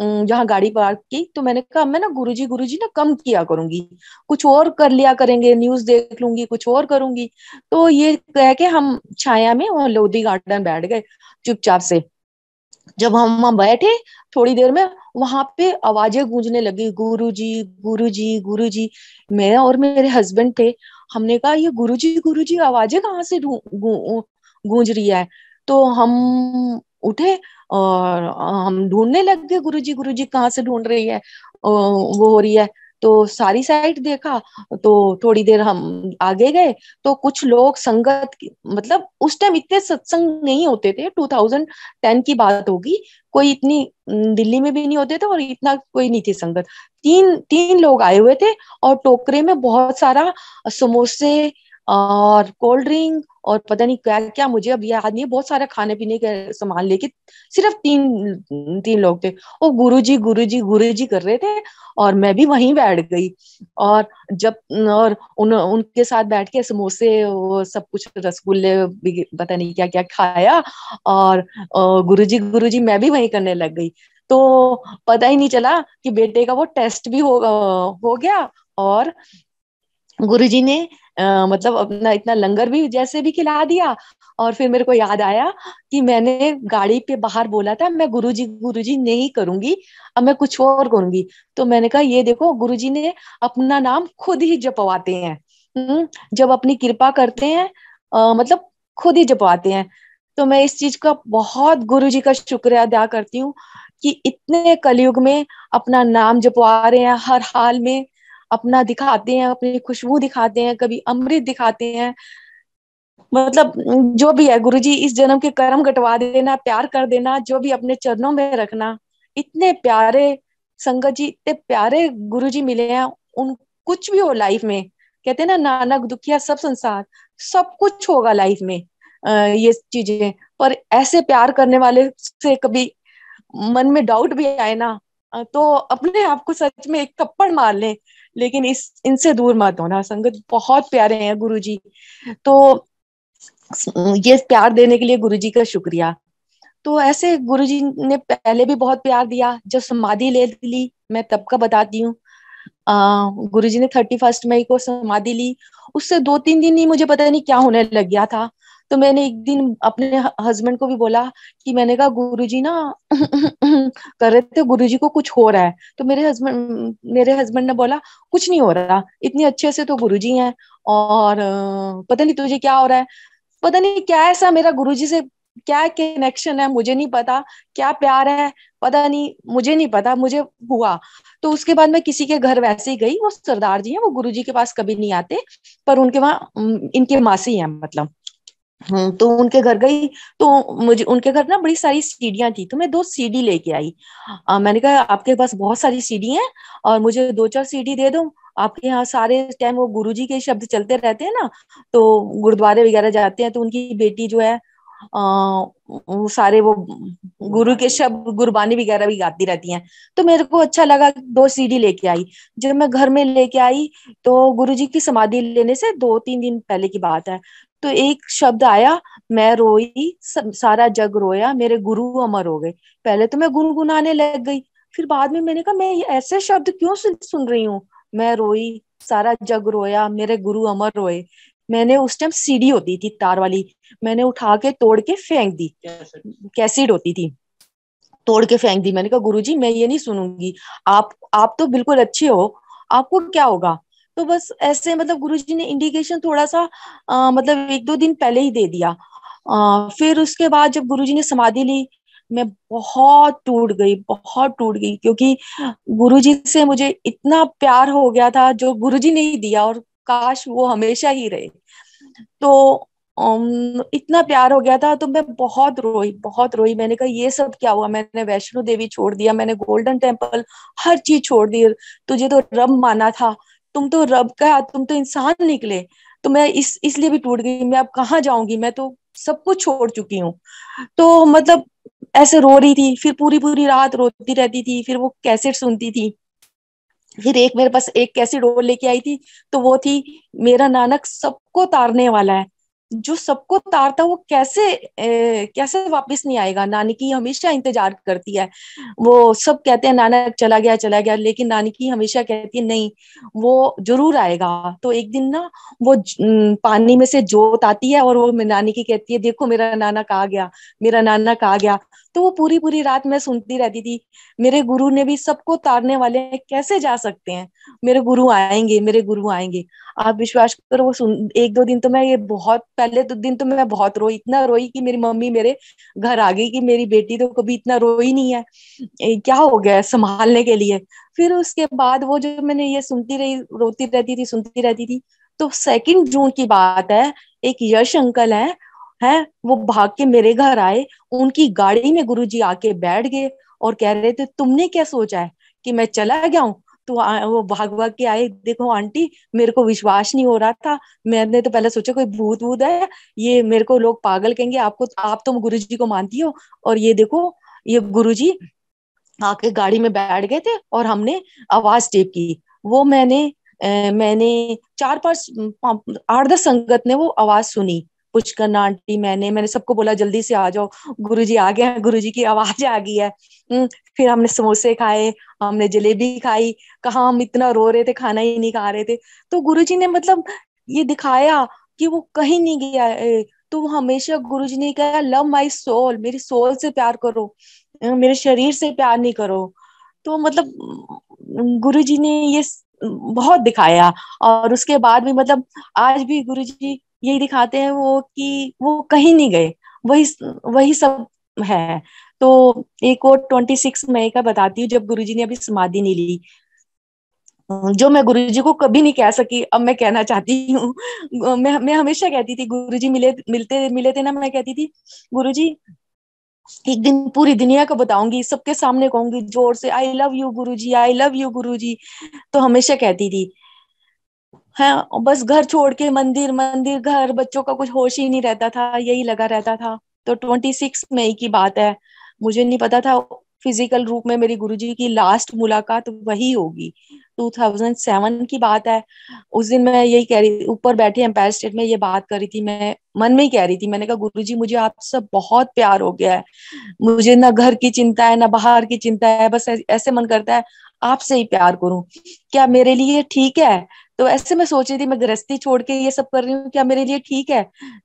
जहाँ गाड़ी पार्क की तो मैंने कहा मैं ना गुरुजी गुरुजी ना कम किया करूंगी कुछ और कर लिया करेंगे न्यूज देख लूंगी कुछ और करूंगी तो ये कह के हम छाया में लोधी गार्डन बैठ गए चुपचाप से जब हम वहां बैठे थोड़ी देर में वहां पे आवाजें गूंजने लगी गुरु जी गुरु जी गुरु जी मैं और मेरे हस्बैंड थे हमने कहा ये गुरु जी गुरु जी आवाजें कहाँ से गूंज रही है तो हम उठे और हम ढूंढने लग गए गुरु जी गुरु जी कहाँ से ढूंढ रही है वो हो रही है तो सारी साइट देखा तो थोड़ी देर हम आगे गए तो कुछ लोग संगत मतलब उस टाइम इतने सत्संग नहीं होते थे 2010 की बात होगी कोई इतनी दिल्ली में भी नहीं होते थे और इतना कोई नहीं थी संगत तीन तीन लोग आए हुए थे और टोकरे में बहुत सारा समोसे और कोल्ड ड्रिंक और पता नहीं क्या क्या मुझे अब याद नहीं है बहुत सारा खाने पीने का सामान लेके सिर्फ तीन तीन लोग थे वो गुरु गुरु जी जी गुरु जी कर रहे थे और मैं भी वहीं बैठ गई और जब और उन उनके साथ बैठ के समोसे वो सब कुछ रसगुल्ले पता नहीं क्या क्या खाया और गुरु जी गुरु जी मैं भी वहीं करने लग गई तो पता ही नहीं चला कि बेटे का वो टेस्ट भी हो हो गया और गुरुजी ने आ, मतलब अपना इतना लंगर भी जैसे भी खिला दिया और फिर मेरे को याद आया कि मैंने गाड़ी पे बाहर बोला था मैं गुरुजी गुरुजी नहीं करूंगी अब मैं कुछ और करूंगी तो मैंने कहा ये देखो गुरुजी ने अपना नाम खुद ही जपवाते हैं हम्म, जब अपनी कृपा करते हैं आ, मतलब खुद ही जपवाते हैं तो मैं इस चीज का बहुत गुरु जी का शुक्रिया अदा करती हूँ कि इतने कलयुग में अपना नाम जपवा रहे हैं हर हाल में अपना दिखाते हैं अपनी खुशबू दिखाते हैं कभी अमृत दिखाते हैं मतलब जो भी है गुरु जी इस जन्म के कर्म कटवा देना प्यार कर देना जो भी अपने चरणों में रखना इतने प्यारे संगत जी इतने प्यारे गुरु जी मिले हैं उन कुछ भी हो लाइफ में कहते हैं ना नानक दुखिया सब संसार सब कुछ होगा लाइफ में ये चीजें पर ऐसे प्यार करने वाले से कभी मन में डाउट भी आए ना तो अपने आप को सच में एक थप्पड़ मार लें लेकिन इस इनसे दूर मत होना संगत बहुत प्यारे हैं गुरु जी तो ये प्यार देने के लिए गुरु जी का शुक्रिया तो ऐसे गुरु जी ने पहले भी बहुत प्यार दिया जब समाधि ले ली मैं तब का बताती हूँ गुरु जी ने थर्टी फर्स्ट मई को समाधि ली उससे दो तीन दिन ही मुझे पता नहीं क्या होने लग गया था तो मैंने एक दिन अपने हस्बैंड को भी बोला कि मैंने कहा गुरुजी ना कर रहे थे गुरुजी को कुछ हो रहा है तो मेरे हस्बैंड मेरे हस्बैंड ने बोला कुछ नहीं हो रहा इतने अच्छे से तो गुरुजी हैं और पता नहीं तुझे क्या हो रहा है पता नहीं क्या ऐसा मेरा गुरुजी से क्या कनेक्शन है मुझे नहीं पता क्या प्यार है पता नहीं मुझे नहीं पता मुझे हुआ तो उसके बाद मैं किसी के घर वैसे ही गई वो सरदार जी हैं वो गुरुजी के पास कभी नहीं आते पर उनके वहां इनके मासी हैं मतलब हम्म, तो उनके घर गई तो मुझे उनके घर ना बड़ी सारी सीढ़ियां थी तो मैं दो सीढ़ी लेके आई आ, मैंने कहा आपके पास बहुत सारी सीढ़ी हैं और मुझे दो चार सीढ़ी दे दो आपके यहाँ सारे टाइम वो गुरुजी के शब्द चलते रहते हैं ना तो गुरुद्वारे वगैरह जाते हैं तो उनकी बेटी जो है अः वो सारे वो गुरु के शब्द गुरबानी वगैरह भी गाती रहती हैं तो मेरे को अच्छा लगा दो सीढ़ी लेके आई जब मैं घर में लेके आई तो गुरुजी की समाधि लेने से दो तीन दिन पहले की बात है तो एक शब्द आया मैं रोई सारा जग रोया मेरे गुरु अमर हो गए पहले तो मैं गुनगुनाने लग गई फिर बाद में मैंने कहा मैं ऐसे शब्द क्यों सुन रही हूँ मैं रोई सारा जग रोया मेरे गुरु अमर रोए मैंने उस टाइम सीढ़ी होती थी तार वाली मैंने उठा के तोड़ के फेंक दी कैसीड होती थी तोड़ के फेंक दी मैंने कहा गुरुजी मैं ये नहीं सुनूंगी आप आप तो बिल्कुल अच्छे हो आपको क्या होगा तो बस ऐसे मतलब गुरुजी ने इंडिकेशन थोड़ा सा आ, मतलब एक दो दिन पहले ही दे दिया आ, फिर उसके बाद जब गुरुजी ने समाधि ली मैं बहुत टूट गई बहुत टूट गई क्योंकि गुरुजी से मुझे इतना प्यार हो गया था जो गुरुजी ने ही दिया और काश वो हमेशा ही रहे तो इतना प्यार हो गया था तो मैं बहुत रोई बहुत रोई मैंने कहा ये सब क्या हुआ मैंने वैष्णो देवी छोड़ दिया मैंने गोल्डन टेम्पल हर चीज छोड़ दी तुझे तो रब माना था तुम तो रब का तुम तो इंसान निकले तो मैं इस इसलिए भी टूट गई मैं अब कहाँ जाऊंगी मैं तो सब कुछ छोड़ चुकी हूँ तो मतलब ऐसे रो रही थी फिर पूरी पूरी रात रोती रहती थी फिर वो कैसेट सुनती थी फिर एक मेरे पास एक कैसेट और लेके आई थी तो वो थी मेरा नानक सबको तारने वाला है जो सबको तार था वो कैसे ए, कैसे वापस नहीं आएगा नानी की हमेशा इंतजार करती है वो सब कहते हैं नाना चला गया चला गया लेकिन नानी की हमेशा कहती है नहीं वो जरूर आएगा तो एक दिन ना वो पानी में से जोत आती है और वो नानी की कहती है देखो मेरा नाना कहा गया मेरा नाना कहा गया तो वो पूरी पूरी रात मैं सुनती रहती थी मेरे गुरु ने भी सबको तारने वाले कैसे जा सकते हैं मेरे गुरु आएंगे मेरे गुरु आएंगे आप विश्वास करो वो सुन एक दो दिन तो मैं ये बहुत पहले तो दिन तो मैं बहुत रोई इतना रोई कि मेरी मम्मी मेरे घर आ गई कि मेरी बेटी तो कभी इतना रोई नहीं है क्या हो गया संभालने के लिए फिर उसके बाद वो जो मैंने ये सुनती रही रोती रहती थी सुनती रहती थी तो सेकंड जून की बात है एक यश अंकल है है वो भाग के मेरे घर आए उनकी गाड़ी में गुरुजी आके बैठ गए और कह रहे थे तुमने क्या सोचा है कि मैं चला गया हूं तो वो भाग भाग के आई देखो आंटी मेरे को विश्वास नहीं हो रहा था मैंने तो पहले सोचा कोई भूत भूत है ये मेरे को लोग पागल कहेंगे आपको आप तो गुरु जी को मानती हो और ये देखो ये गुरु जी आके गाड़ी में बैठ गए थे और हमने आवाज टेप की वो मैंने मैंने चार पांच आठ दस संगत ने वो आवाज सुनी पुष्करना करना आंटी मैंने मैंने सबको बोला जल्दी से आ जाओ गुरु जी आ गए गुरु जी की आवाज आ गई है हम्म, फिर हमने समोसे खाए हमने जलेबी खाई कहा हम इतना रो रहे थे खाना ही नहीं खा रहे थे तो गुरु जी ने मतलब ये दिखाया कि वो कहीं नहीं गया तो वो हमेशा गुरु जी ने कहा लव माई सोल मेरी सोल से प्यार करो मेरे शरीर से प्यार नहीं करो तो मतलब गुरु जी ने ये बहुत दिखाया और उसके बाद भी मतलब आज भी गुरु जी यही दिखाते हैं वो कि वो कहीं नहीं गए वही वही सब है तो एक और ट्वेंटी सिक्स मई का बताती हूँ जब गुरुजी ने अभी समाधि नहीं ली जो मैं गुरुजी को कभी नहीं कह सकी अब मैं कहना चाहती हूँ मैं मैं हमेशा कहती थी गुरुजी मिले मिलते मिले थे ना मैं कहती थी गुरुजी एक दिन पूरी दुनिया को बताऊंगी सबके सामने कहूंगी जोर से I love you Guruji I love you Guruji तो हमेशा कहती थी है बस घर छोड़ के मंदिर मंदिर घर बच्चों का कुछ होश ही नहीं रहता था यही लगा रहता था तो ट्वेंटी सिक्स मई की बात है मुझे नहीं पता था फिजिकल रूप में मेरी गुरुजी की लास्ट मुलाकात वही होगी 2007 की बात है उस दिन मैं यही कह रही ऊपर बैठी एम्पायर स्टेट में ये बात कर रही थी मैं मन में ही कह रही थी मैंने कहा गुरुजी मुझे आपसे बहुत प्यार हो गया है मुझे ना घर की चिंता है ना बाहर की चिंता है बस ऐसे मन करता है आपसे ही प्यार करूं क्या मेरे लिए ठीक है तो ऐसे में सोच रही थी मैं गृहस्थी छोड़ के ये सब कर रही हूँ क्या मेरे लिए ठीक है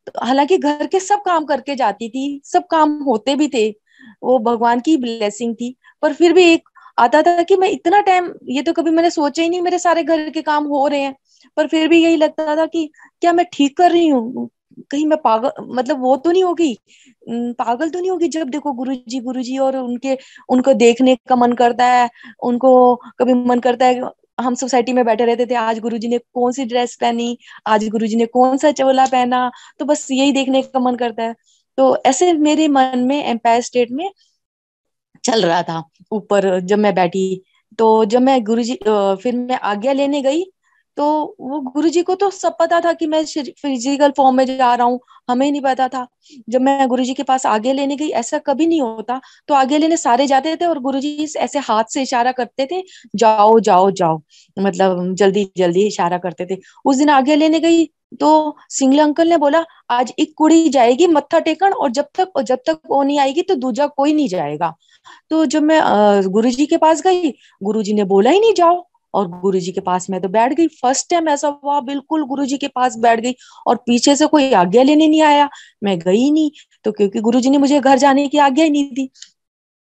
तो हालांकि घर के सब काम करके जाती थी सब काम होते भी थे वो भगवान की ब्लेसिंग थी पर फिर भी एक आता था कि मैं इतना टाइम ये तो कभी मैंने सोचा ही नहीं मेरे सारे घर के काम हो रहे हैं पर फिर भी यही लगता था कि क्या मैं ठीक कर रही हूँ कहीं मैं पागल मतलब वो तो नहीं होगी पागल तो नहीं होगी जब देखो गुरुजी गुरुजी और उनके उनको देखने का मन करता है उनको कभी मन करता है हम सोसाइटी में बैठे रहते थे आज गुरुजी ने कौन सी ड्रेस पहनी आज गुरुजी ने कौन सा चवला पहना तो बस यही देखने का मन करता है तो ऐसे मेरे मन में एम्पायर स्टेट में चल रहा था ऊपर जब मैं बैठी तो जब मैं गुरुजी फिर मैं आज्ञा लेने गई तो वो गुरु जी को तो सब पता था कि मैं फिजिकल फॉर्म में जा रहा हूँ हमें नहीं पता था जब मैं गुरु जी के पास आगे लेने गई ऐसा कभी नहीं होता तो आगे लेने सारे जाते थे और गुरु जी ऐसे हाथ से इशारा करते थे जाओ जाओ जाओ मतलब जल्दी जल्दी इशारा करते थे उस दिन आगे लेने गई तो सिंगल अंकल ने बोला आज एक कुड़ी जाएगी मत्था टेकन और जब तक और जब तक वो नहीं आएगी तो दूजा कोई नहीं जाएगा तो जब मैं गुरु जी के पास गई गुरु जी ने बोला ही नहीं जाओ और गुरुजी के पास मैं तो बैठ गई फर्स्ट टाइम ऐसा हुआ बिल्कुल गुरुजी के पास बैठ गई और पीछे से कोई आज्ञा लेने नहीं आया मैं गई नहीं तो क्योंकि गुरुजी ने मुझे घर जाने की आज्ञा ही नहीं दी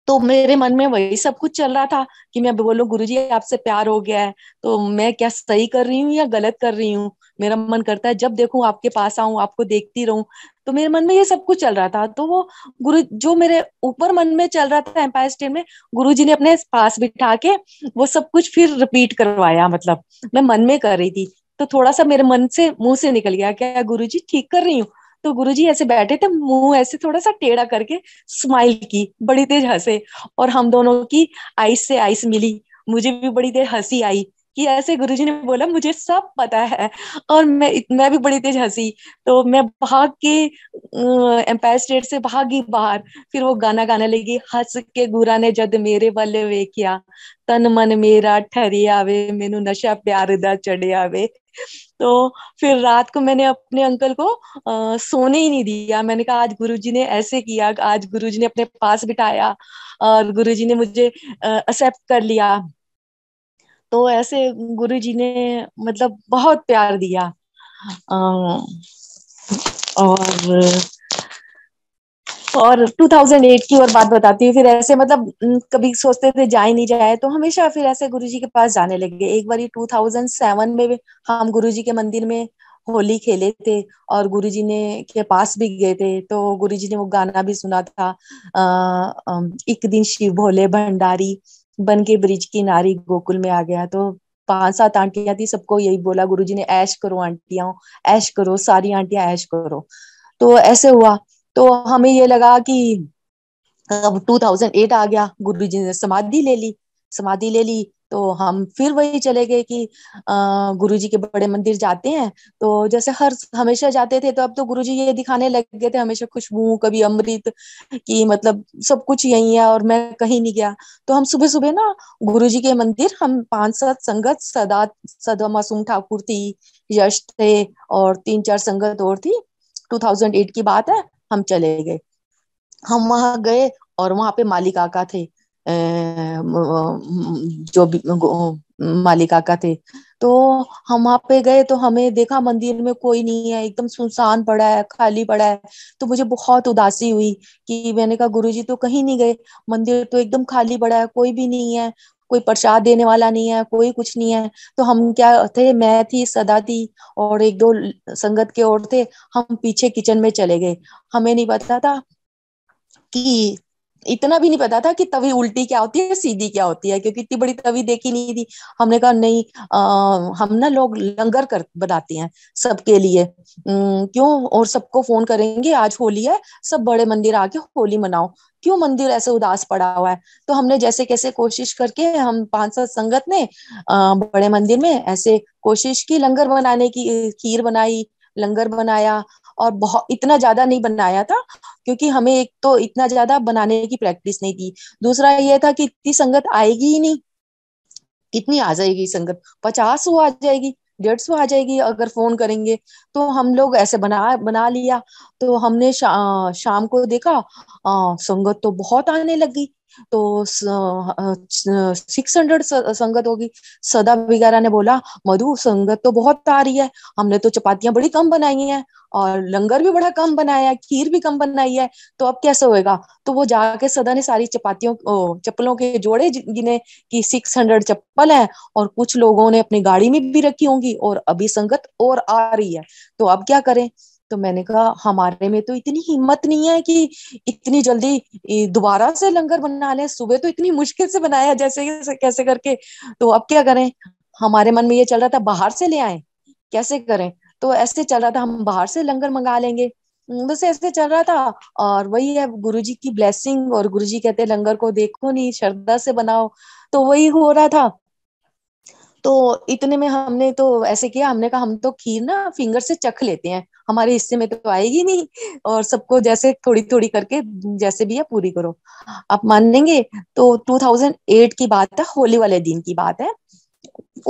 तो मेरे मन में वही सब कुछ चल रहा था कि मैं गुरु जी आपसे प्यार हो गया है तो मैं क्या सही कर रही हूँ या गलत कर रही हूँ मेरा मन करता है जब देखू आपके पास आऊ आपको देखती रहू तो मेरे मन में ये सब कुछ चल रहा था तो वो गुरु जो मेरे ऊपर मन में चल रहा था एम्पायर स्टेट में गुरु जी ने अपने पास बिठा के वो सब कुछ फिर रिपीट करवाया मतलब मैं मन में कर रही थी तो थोड़ा सा मेरे मन से मुंह से निकल गया क्या गुरु जी ठीक कर रही हूँ तो गुरु जी ऐसे बैठे थे मुंह ऐसे थोड़ा सा टेढ़ा करके स्माइल की बड़ी देर हंसे और हम दोनों की आइस से आइस मिली मुझे भी बड़ी देर हंसी आई कि ऐसे गुरुजी ने बोला मुझे सब पता है और मैं मैं भी बड़ी तेज हंसी तो मैं भाग के एम्पायर स्टेट से भागी बाहर फिर वो गाना गाने लगी हंस के गुरा ने जद मेरे वाले वे किया तन मन मेरा ठरी आवे मेनू नशा प्यार दा चढ़े आवे तो फिर रात को मैंने अपने अंकल को आ, सोने ही नहीं दिया मैंने कहा आज गुरुजी ने ऐसे किया आज गुरुजी ने अपने पास बिठाया और गुरुजी ने मुझे एक्सेप्ट कर लिया तो ऐसे गुरु जी ने मतलब बहुत प्यार दिया और और 2008 की और बात बताती हूँ फिर ऐसे मतलब कभी सोचते थे जाए नहीं जाए तो हमेशा फिर ऐसे गुरुजी के पास जाने लगे एक बार टू थाउजेंड सेवन में हम गुरुजी के मंदिर में होली खेले थे और गुरुजी ने के पास भी गए थे तो गुरुजी ने वो गाना भी सुना था अः एक दिन शिव भोले भंडारी बन के ब्रिज की नारी गोकुल में आ गया तो पांच सात आंटियां थी सबको यही बोला जी ने ऐश करो आंटियां ऐश करो सारी आंटियां ऐश करो तो ऐसे हुआ तो हमें ये लगा कि अब 2008 आ गया गुरुजी ने समाधि ले ली समाधि ले ली तो हम फिर वही चले गए कि गुरु जी के बड़े मंदिर जाते हैं तो जैसे हर हमेशा जाते थे तो अब तो गुरु जी ये दिखाने लग गए थे हमेशा खुशबू कभी अमृत की मतलब सब कुछ यही है और मैं कहीं नहीं गया तो हम सुबह सुबह ना गुरु जी के मंदिर हम पांच सात संगत सदा सदा मासूम ठाकुर थी यश थे और तीन चार संगत और थी 2008 की बात है हम चले गए हम वहां गए और वहां पे मालिक आका थे जो मालिका का थे तो हम वहां पे गए तो हमें देखा मंदिर में कोई नहीं है एकदम सुनसान पड़ा है खाली पड़ा है तो मुझे बहुत उदासी हुई कि मैंने कहा गुरुजी तो कहीं नहीं गए मंदिर तो एकदम खाली पड़ा है कोई भी नहीं है कोई प्रसाद देने वाला नहीं है कोई कुछ नहीं है तो हम क्या थे मैं थी सदा थी और एक दो संगत के और थे हम पीछे किचन में चले गए हमें नहीं पता था कि इतना भी नहीं पता था कि तवी उल्टी क्या होती है सीधी क्या होती है क्योंकि इतनी बड़ी तवी देखी नहीं थी हमने कहा नहीं आ, हम ना लोग लंगर कर बनाते हैं सबके लिए क्यों और सबको फोन करेंगे आज होली है सब बड़े मंदिर आके होली मनाओ क्यों मंदिर ऐसे उदास पड़ा हुआ है तो हमने जैसे कैसे कोशिश करके हम पांच सात संगत ने आ, बड़े मंदिर में ऐसे कोशिश की लंगर बनाने की खीर बनाई लंगर बनाया और बहुत इतना ज्यादा नहीं बनाया था क्योंकि हमें एक तो इतना ज्यादा बनाने की प्रैक्टिस नहीं थी दूसरा यह था कि इतनी संगत आएगी ही नहीं कितनी आ जाएगी संगत पचास वो आ जाएगी डेढ़ सौ आ जाएगी अगर फोन करेंगे तो हम लोग ऐसे बना बना लिया तो हमने शा, शाम को देखा आ, संगत तो बहुत आने लगी तो सिक्स हंड्रेड संगत होगी सदा बिगारा ने बोला मधु संगत तो बहुत आ रही है हमने तो चपातियां बड़ी कम बनाई हैं और लंगर भी बड़ा कम बनाया है खीर भी कम बनाई है तो अब कैसे होएगा तो वो जाके सदा ने सारी चपातियों चप्पलों के जोड़े गिने कि सिक्स हंड्रेड चप्पल है और कुछ लोगों ने अपनी गाड़ी में भी रखी होंगी और अभी संगत और आ रही है तो अब क्या करें तो मैंने कहा हमारे में तो इतनी हिम्मत नहीं है कि इतनी जल्दी दोबारा से लंगर बना लें सुबह तो इतनी मुश्किल से बनाया जैसे कैसे करके तो अब क्या करें हमारे मन में ये चल रहा था बाहर से ले आए कैसे करें तो ऐसे चल रहा था हम बाहर से लंगर मंगा लेंगे हम्म, बस ऐसे चल रहा था और वही है गुरु जी की ब्लेसिंग और गुरु जी कहते लंगर को देखो नहीं श्रद्धा से बनाओ तो वही हो रहा था तो इतने में हमने तो ऐसे किया हमने कहा हम तो खीर ना फिंगर से चख लेते हैं हमारे हिस्से में तो आएगी नहीं और सबको जैसे थोड़ी थोड़ी करके जैसे भी है पूरी करो आप मान लेंगे तो 2008 की बात है होली वाले दिन की बात है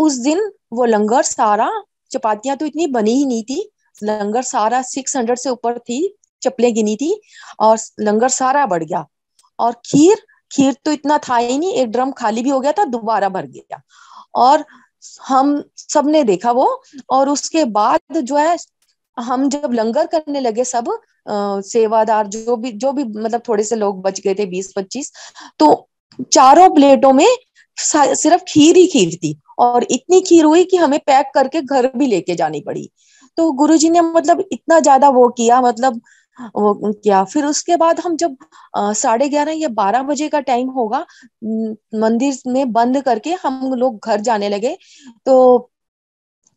उस दिन वो लंगर सारा चपातियां तो इतनी बनी ही नहीं थी लंगर सारा हंड्रेड से ऊपर थी चप्पलें गिनी थी और लंगर सारा बढ़ गया और खीर खीर तो इतना था ही नहीं एक ड्रम खाली भी हो गया था दोबारा भर गया और हम सबने देखा वो और उसके बाद जो है हम जब लंगर करने लगे सब आ, सेवादार जो भी जो भी मतलब थोड़े से लोग बच गए थे बीस पच्चीस तो चारों प्लेटों में सिर्फ खीर ही खीर थी और इतनी खीर हुई कि हमें पैक करके घर भी लेके जानी पड़ी तो गुरुजी ने मतलब इतना ज्यादा वो किया मतलब वो किया फिर उसके बाद हम जब साढ़े ग्यारह या बारह बजे का टाइम होगा मंदिर में बंद करके हम लोग घर जाने लगे तो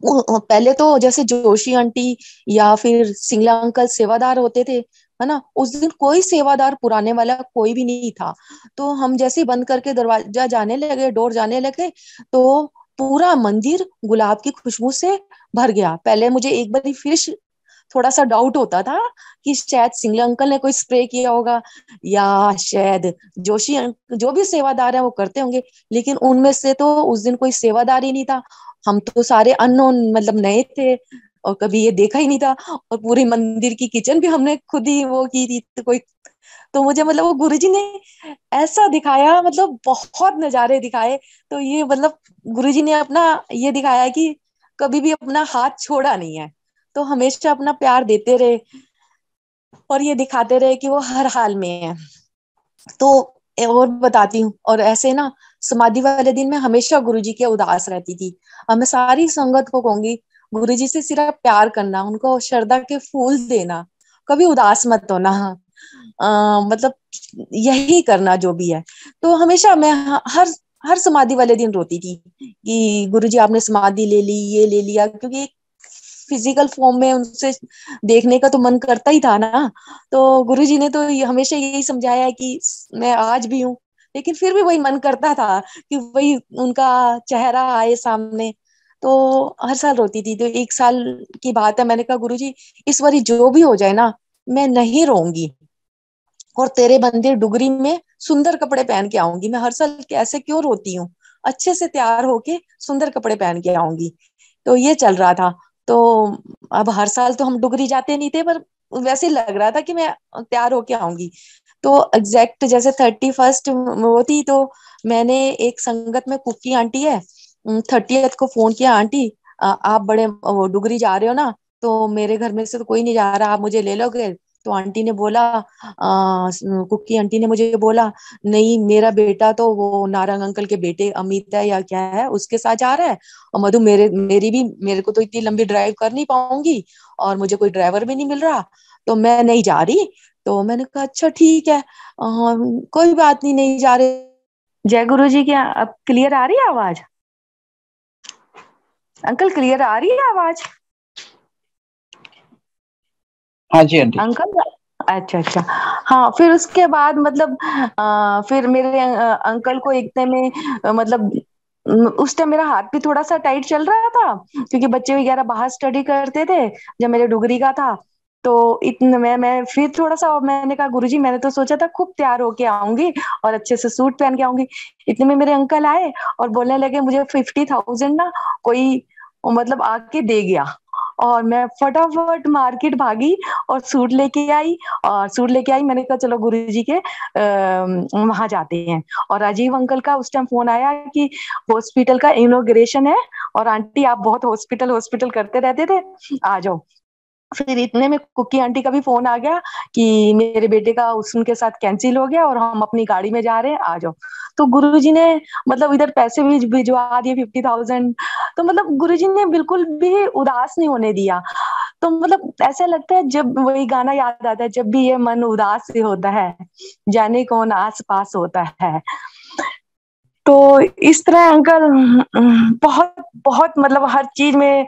पहले तो जैसे जोशी आंटी या फिर सिंगला अंकल सेवादार होते थे है ना उस दिन कोई सेवादार पुराने वाला कोई भी नहीं था तो हम जैसे बंद करके दरवाजा जाने लगे डोर जाने लगे तो पूरा मंदिर गुलाब की खुशबू से भर गया पहले मुझे एक बार फिर थोड़ा सा डाउट होता था कि शायद सिंगला अंकल ने कोई स्प्रे किया होगा या शायद जोशी अं, जो भी सेवादार है वो करते होंगे लेकिन उनमें से तो उस दिन कोई सेवादार ही नहीं था हम तो सारे अन मतलब नए थे और कभी ये देखा ही नहीं था और पूरी मंदिर की किचन भी हमने खुद ही वो की थी तो कोई तो मुझे मतलब वो गुरुजी ने ऐसा दिखाया मतलब बहुत नज़ारे दिखाए तो ये मतलब जी ने अपना ये दिखाया कि कभी भी अपना हाथ छोड़ा नहीं है तो हमेशा अपना प्यार देते रहे और ये दिखाते रहे कि वो हर हाल में है तो और बताती हूँ और ऐसे ना समाधि वाले दिन मैं हमेशा गुरु जी के उदास रहती थी अब मैं सारी संगत को कहूंगी गुरु जी से सिर्फ प्यार करना उनको श्रद्धा के फूल देना कभी उदास मत होना आ, मतलब यही करना जो भी है तो हमेशा मैं हर हर समाधि वाले दिन रोती थी कि गुरु जी आपने समाधि ले ली ये ले लिया क्योंकि फिजिकल फॉर्म में उनसे देखने का तो मन करता ही था ना तो गुरु जी ने तो हमेशा यही समझाया है कि मैं आज भी हूँ लेकिन फिर भी वही मन करता था कि वही उनका चेहरा आए सामने तो हर साल रोती थी तो एक साल की बात है मैंने कहा गुरु जी इस बारी जो भी हो जाए ना मैं नहीं रोऊंगी और तेरे बंदे डुगरी में सुंदर कपड़े पहन के आऊंगी मैं हर साल कैसे क्यों रोती हूँ अच्छे से तैयार होके सुंदर कपड़े पहन के आऊंगी तो ये चल रहा था तो अब हर साल तो हम डुगरी जाते नहीं थे पर वैसे लग रहा था कि मैं तैयार होके आऊंगी तो एग्जैक्ट जैसे थर्टी फर्स्ट वो थी तो मैंने एक संगत में कुकी आंटी है थर्टी को फोन किया आंटी आप बड़े डुगरी जा रहे हो ना तो मेरे घर में से तो कोई नहीं जा रहा आप मुझे ले लोगे तो आंटी ने बोला कुकी आंटी ने मुझे बोला नहीं मेरा बेटा तो वो नारंग अंकल के बेटे अमित है या क्या है उसके साथ जा रहा है और मधु मेरे मेरी भी मेरे को तो इतनी लंबी ड्राइव कर नहीं पाऊंगी और मुझे कोई ड्राइवर भी नहीं मिल रहा तो मैं नहीं जा रही तो मैंने कहा अच्छा ठीक है आ, कोई बात नहीं नहीं जा रहे जय गुरु जी क्या अब क्लियर आ रही है आवाज अंकल क्लियर आ रही है आवाज हाँ, हाँ जी अंकल अच्छा अच्छा हाँ फिर उसके बाद मतलब आ, फिर मेरे अंकल को एक में मतलब उस टाइम मेरा हाथ भी थोड़ा सा टाइट चल रहा था क्योंकि बच्चे वगैरह बाहर स्टडी करते थे जब मेरे डुगरी का था तो इतने मैं मैं फिर थोड़ा सा मैंने कहा गुरुजी मैंने तो सोचा था खूब तैयार होके आऊंगी और अच्छे से सूट पहन के आऊंगी इतने में मेरे अंकल आए और बोलने लगे मुझे फिफ्टी थाउजेंड ना कोई मतलब आके दे गया और मैं फटाफट मार्केट भागी और सूट लेके आई और सूट लेके आई मैंने कहा चलो गुरु जी के वहां जाते हैं और राजीव अंकल का उस टाइम फोन आया कि हॉस्पिटल का इनोग्रेशन है और आंटी आप बहुत हॉस्पिटल हॉस्पिटल करते रहते थे आ जाओ फिर इतने में कुकी आंटी का भी फोन आ गया कि मेरे बेटे का उसके साथ कैंसिल हो गया और हम अपनी गाड़ी में जा रहे हैं आ जाओ तो गुरुजी ने मतलब इधर पैसे भी भिजवा दिए फिफ्टी थाउजेंड तो मतलब गुरुजी ने बिल्कुल भी उदास नहीं होने दिया तो मतलब ऐसा लगता है जब वही गाना याद आता है जब भी ये मन उदास होता है जाने कौन आस पास होता है तो इस तरह अंकल बहुत बहुत मतलब हर चीज में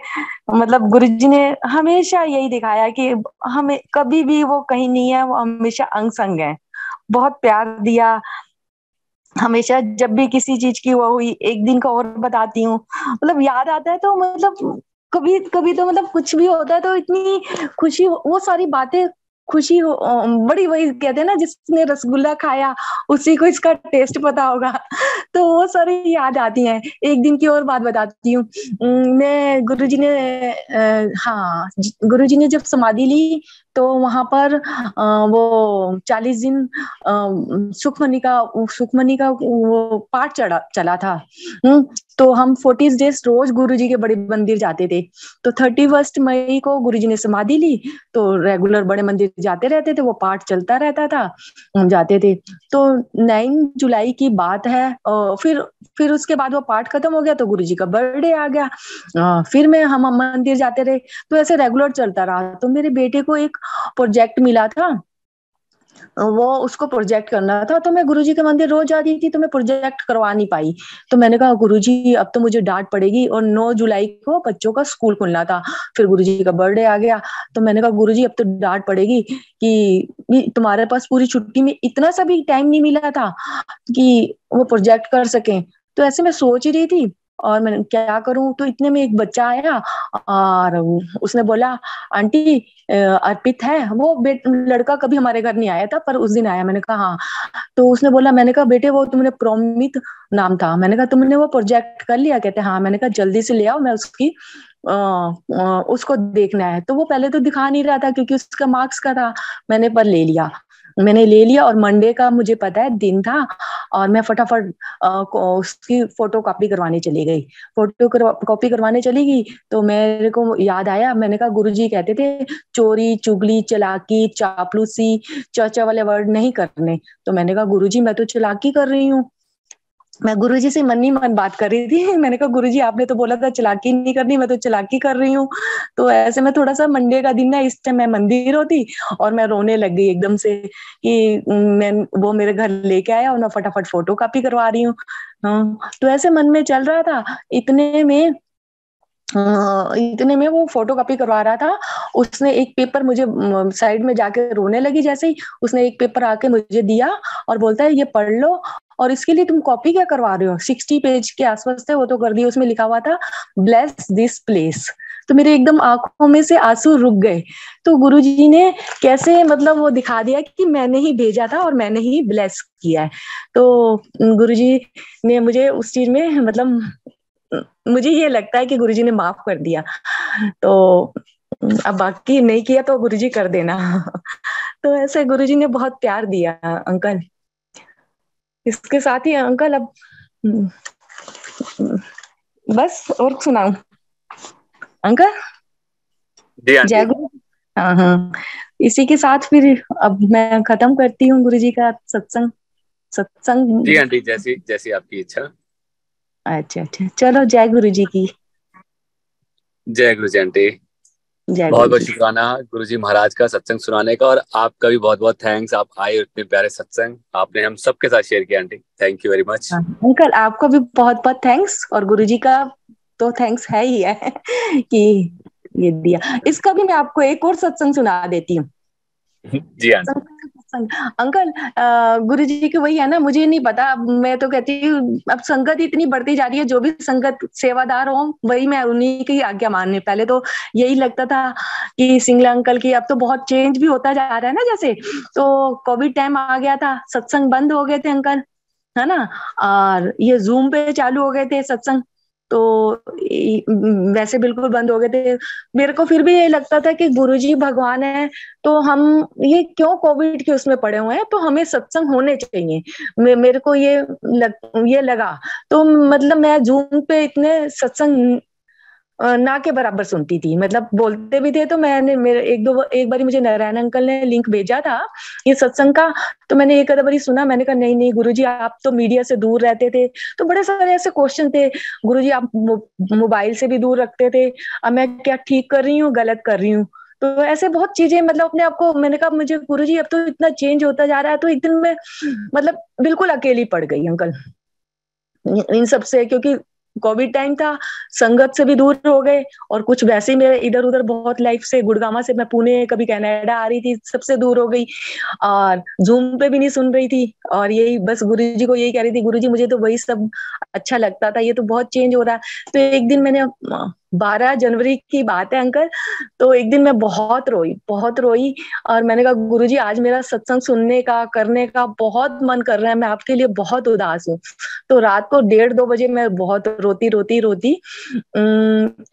मतलब जी ने हमेशा यही दिखाया कि हमें कभी भी वो कहीं नहीं है वो हमेशा अंग संग है बहुत प्यार दिया हमेशा जब भी किसी चीज की वो हुई एक दिन का और बताती हूँ मतलब याद आता है तो मतलब कभी कभी तो मतलब कुछ भी होता है तो इतनी खुशी वो सारी बातें खुशी हो बड़ी वही कहते हैं ना जिसने रसगुल्ला खाया उसी को इसका टेस्ट पता होगा तो वो सारी याद आती हैं एक दिन की और बात बताती हूँ मैं गुरुजी ने हाँ गुरुजी ने जब समाधि ली तो वहां पर वो चालीस दिन सुखमनी का सुखमनी का वो पाठ चढ़ा चला था हम्म, तो हम फोर्टीज डेज रोज गुरु जी के बड़े मंदिर जाते थे तो थर्टी फर्स्ट मई को गुरु जी ने समाधि ली तो रेगुलर बड़े मंदिर जाते रहते थे वो पाठ चलता रहता था हम जाते थे तो नाइन जुलाई की बात है फिर फिर उसके बाद वो पाठ खत्म हो गया तो गुरु जी का बर्थडे आ गया फिर मैं हम मंदिर जाते रहे तो ऐसे रेगुलर चलता रहा तो मेरे बेटे को एक प्रोजेक्ट मिला था वो उसको प्रोजेक्ट करना था तो मैं गुरुजी के मंदिर रोज रही थी तो मैं प्रोजेक्ट करवा नहीं पाई तो मैंने कहा गुरुजी अब तो मुझे डांट पड़ेगी और 9 जुलाई को बच्चों का स्कूल खुलना था फिर गुरुजी का बर्थडे आ गया तो मैंने कहा गुरुजी अब तो डांट पड़ेगी कि तुम्हारे पास पूरी छुट्टी में इतना सा भी टाइम नहीं मिला था कि वो प्रोजेक्ट कर सके तो ऐसे मैं सोच ही रही थी और मैंने क्या करूं तो इतने में एक बच्चा आया और उसने बोला आंटी अर्पित है वो लड़का कभी हमारे घर नहीं आया था पर उस दिन आया मैंने कहा हाँ तो उसने बोला मैंने कहा बेटे वो तुमने प्रोमित नाम था मैंने कहा तुमने वो प्रोजेक्ट कर लिया कहते हाँ मैंने कहा जल्दी से ले आओ मैं उसकी आ, उसको देखना है तो वो पहले तो दिखा नहीं रहा था क्योंकि उसका मार्क्स का था मैंने पर ले लिया मैंने ले लिया और मंडे का मुझे पता है दिन था और मैं फटाफट उसकी फोटो कॉपी करवाने चली गई फोटो कॉपी करवाने चली गई तो मेरे को याद आया मैंने कहा गुरुजी कहते थे चोरी चुगली चलाकी चापलूसी चर्चा वाले वर्ड नहीं करने तो मैंने कहा गुरुजी मैं तो चलाकी कर रही हूँ मैं गुरु जी से मन ही मन बात कर रही थी मैंने कहा गुरु जी आपने तो बोला था चलाकी नहीं करनी मैं तो चलाकी कर रही हूँ तो ऐसे में थोड़ा सा मंडे का दिन ना इस टाइम मैं मंदिर होती और मैं रोने लग गई एकदम से कि मैं वो मेरे घर लेके आया और मैं फटाफट फोटो कॉपी करवा रही हूँ हाँ, तो ऐसे मन में चल रहा था इतने में हाँ, इतने में वो फोटो कॉपी करवा रहा था उसने एक पेपर मुझे साइड में जाके रोने लगी जैसे ही उसने एक पेपर आके मुझे दिया और बोलता है ये पढ़ लो और इसके लिए तुम कॉपी क्या करवा रहे हो सिक्सटी पेज के आसपास थे वो तो कर दिए उसमें लिखा हुआ था ब्लेस दिस प्लेस तो मेरे एकदम आंखों में से आंसू रुक गए तो गुरुजी ने कैसे मतलब वो दिखा दिया कि मैंने ही भेजा था और मैंने ही ब्लेस किया है तो गुरुजी ने मुझे उस चीज में मतलब मुझे ये लगता है कि गुरुजी ने माफ कर दिया तो अब बाकी नहीं किया तो गुरुजी कर देना तो ऐसे गुरुजी ने बहुत प्यार दिया अंकल इसके साथ ही अंकल अब बस और सुनाऊ अंकल हाँ जय गुरु हाँ हाँ इसी के साथ फिर अब मैं खत्म करती हूँ गुरुजी का सत्संग सत्संग जी आंटी हाँ जैसी जैसी आपकी इच्छा अच्छा अच्छा चलो जय गुरु जी की जय गुरु जी आंटी बहुत बहुत शुक्राना गुरु जी महाराज का सत्संग सुनाने का और आपका भी बहुत बहुत थैंक्स आप आए इतने प्यारे सत्संग आपने हम सबके साथ शेयर किया aunty thank you very much uncle आपको भी बहुत बहुत थैंक्स और गुरु जी का तो थैंक्स है ही है कि ये दिया इसका भी मैं आपको एक और सत्संग सुना देती हूँ जी आंटी सत्संग अंकल गुरु जी की वही है ना मुझे नहीं पता अब मैं तो कहती हूँ अब संगत इतनी बढ़ती जा रही है जो भी संगत सेवादार हो वही मैं उन्हीं की आज्ञा मानने पहले तो यही लगता था कि सिंगला अंकल की अब तो बहुत चेंज भी होता जा रहा है ना जैसे तो कोविड टाइम आ गया था सत्संग बंद हो गए थे अंकल है ना और ये जूम पे चालू हो गए थे सत्संग तो वैसे बिल्कुल बंद हो गए थे मेरे को फिर भी ये लगता था कि गुरुजी भगवान है तो हम ये क्यों कोविड के उसमें पड़े हुए हैं तो हमें सत्संग होने चाहिए मे, मेरे को ये लग, ये लगा तो मतलब मैं जूम पे इतने सत्संग ना के बराबर सुनती थी मतलब बोलते भी थे तो मैंने मेरे एक दो एक बारी मुझे नारायण अंकल ने लिंक भेजा था ये सत्संग का तो मैंने एक आधा सुना मैंने कहा नहीं नहीं गुरुजी आप तो मीडिया से दूर रहते थे तो बड़े सारे ऐसे क्वेश्चन थे गुरुजी आप मोबाइल से भी दूर रखते थे अब मैं क्या ठीक कर रही हूँ गलत कर रही हूँ तो ऐसे बहुत चीजें मतलब अपने आप को मैंने कहा मुझे गुरु जी अब तो इतना चेंज होता जा रहा है तो एक दिन में मतलब बिल्कुल अकेली पड़ गई अंकल इन सबसे क्योंकि कोविड टाइम था संगत से भी दूर हो गए और कुछ वैसे ही मेरे इधर उधर बहुत लाइफ से गुड़गामा से मैं पुणे कभी कनाडा आ रही थी सबसे दूर हो गई और जूम पे भी नहीं सुन रही थी और यही बस गुरु जी को यही कह रही थी गुरु जी मुझे तो वही सब अच्छा लगता था ये तो बहुत चेंज हो रहा है तो एक दिन मैंने बारह जनवरी की बात है अंकल तो एक दिन मैं बहुत रोई बहुत रोई और मैंने कहा गुरु जी आज मेरा सत्संग सुनने का करने का बहुत मन कर रहा है मैं आपके लिए बहुत उदास हूँ तो रात को डेढ़ दो बजे मैं बहुत रोती रोती रोती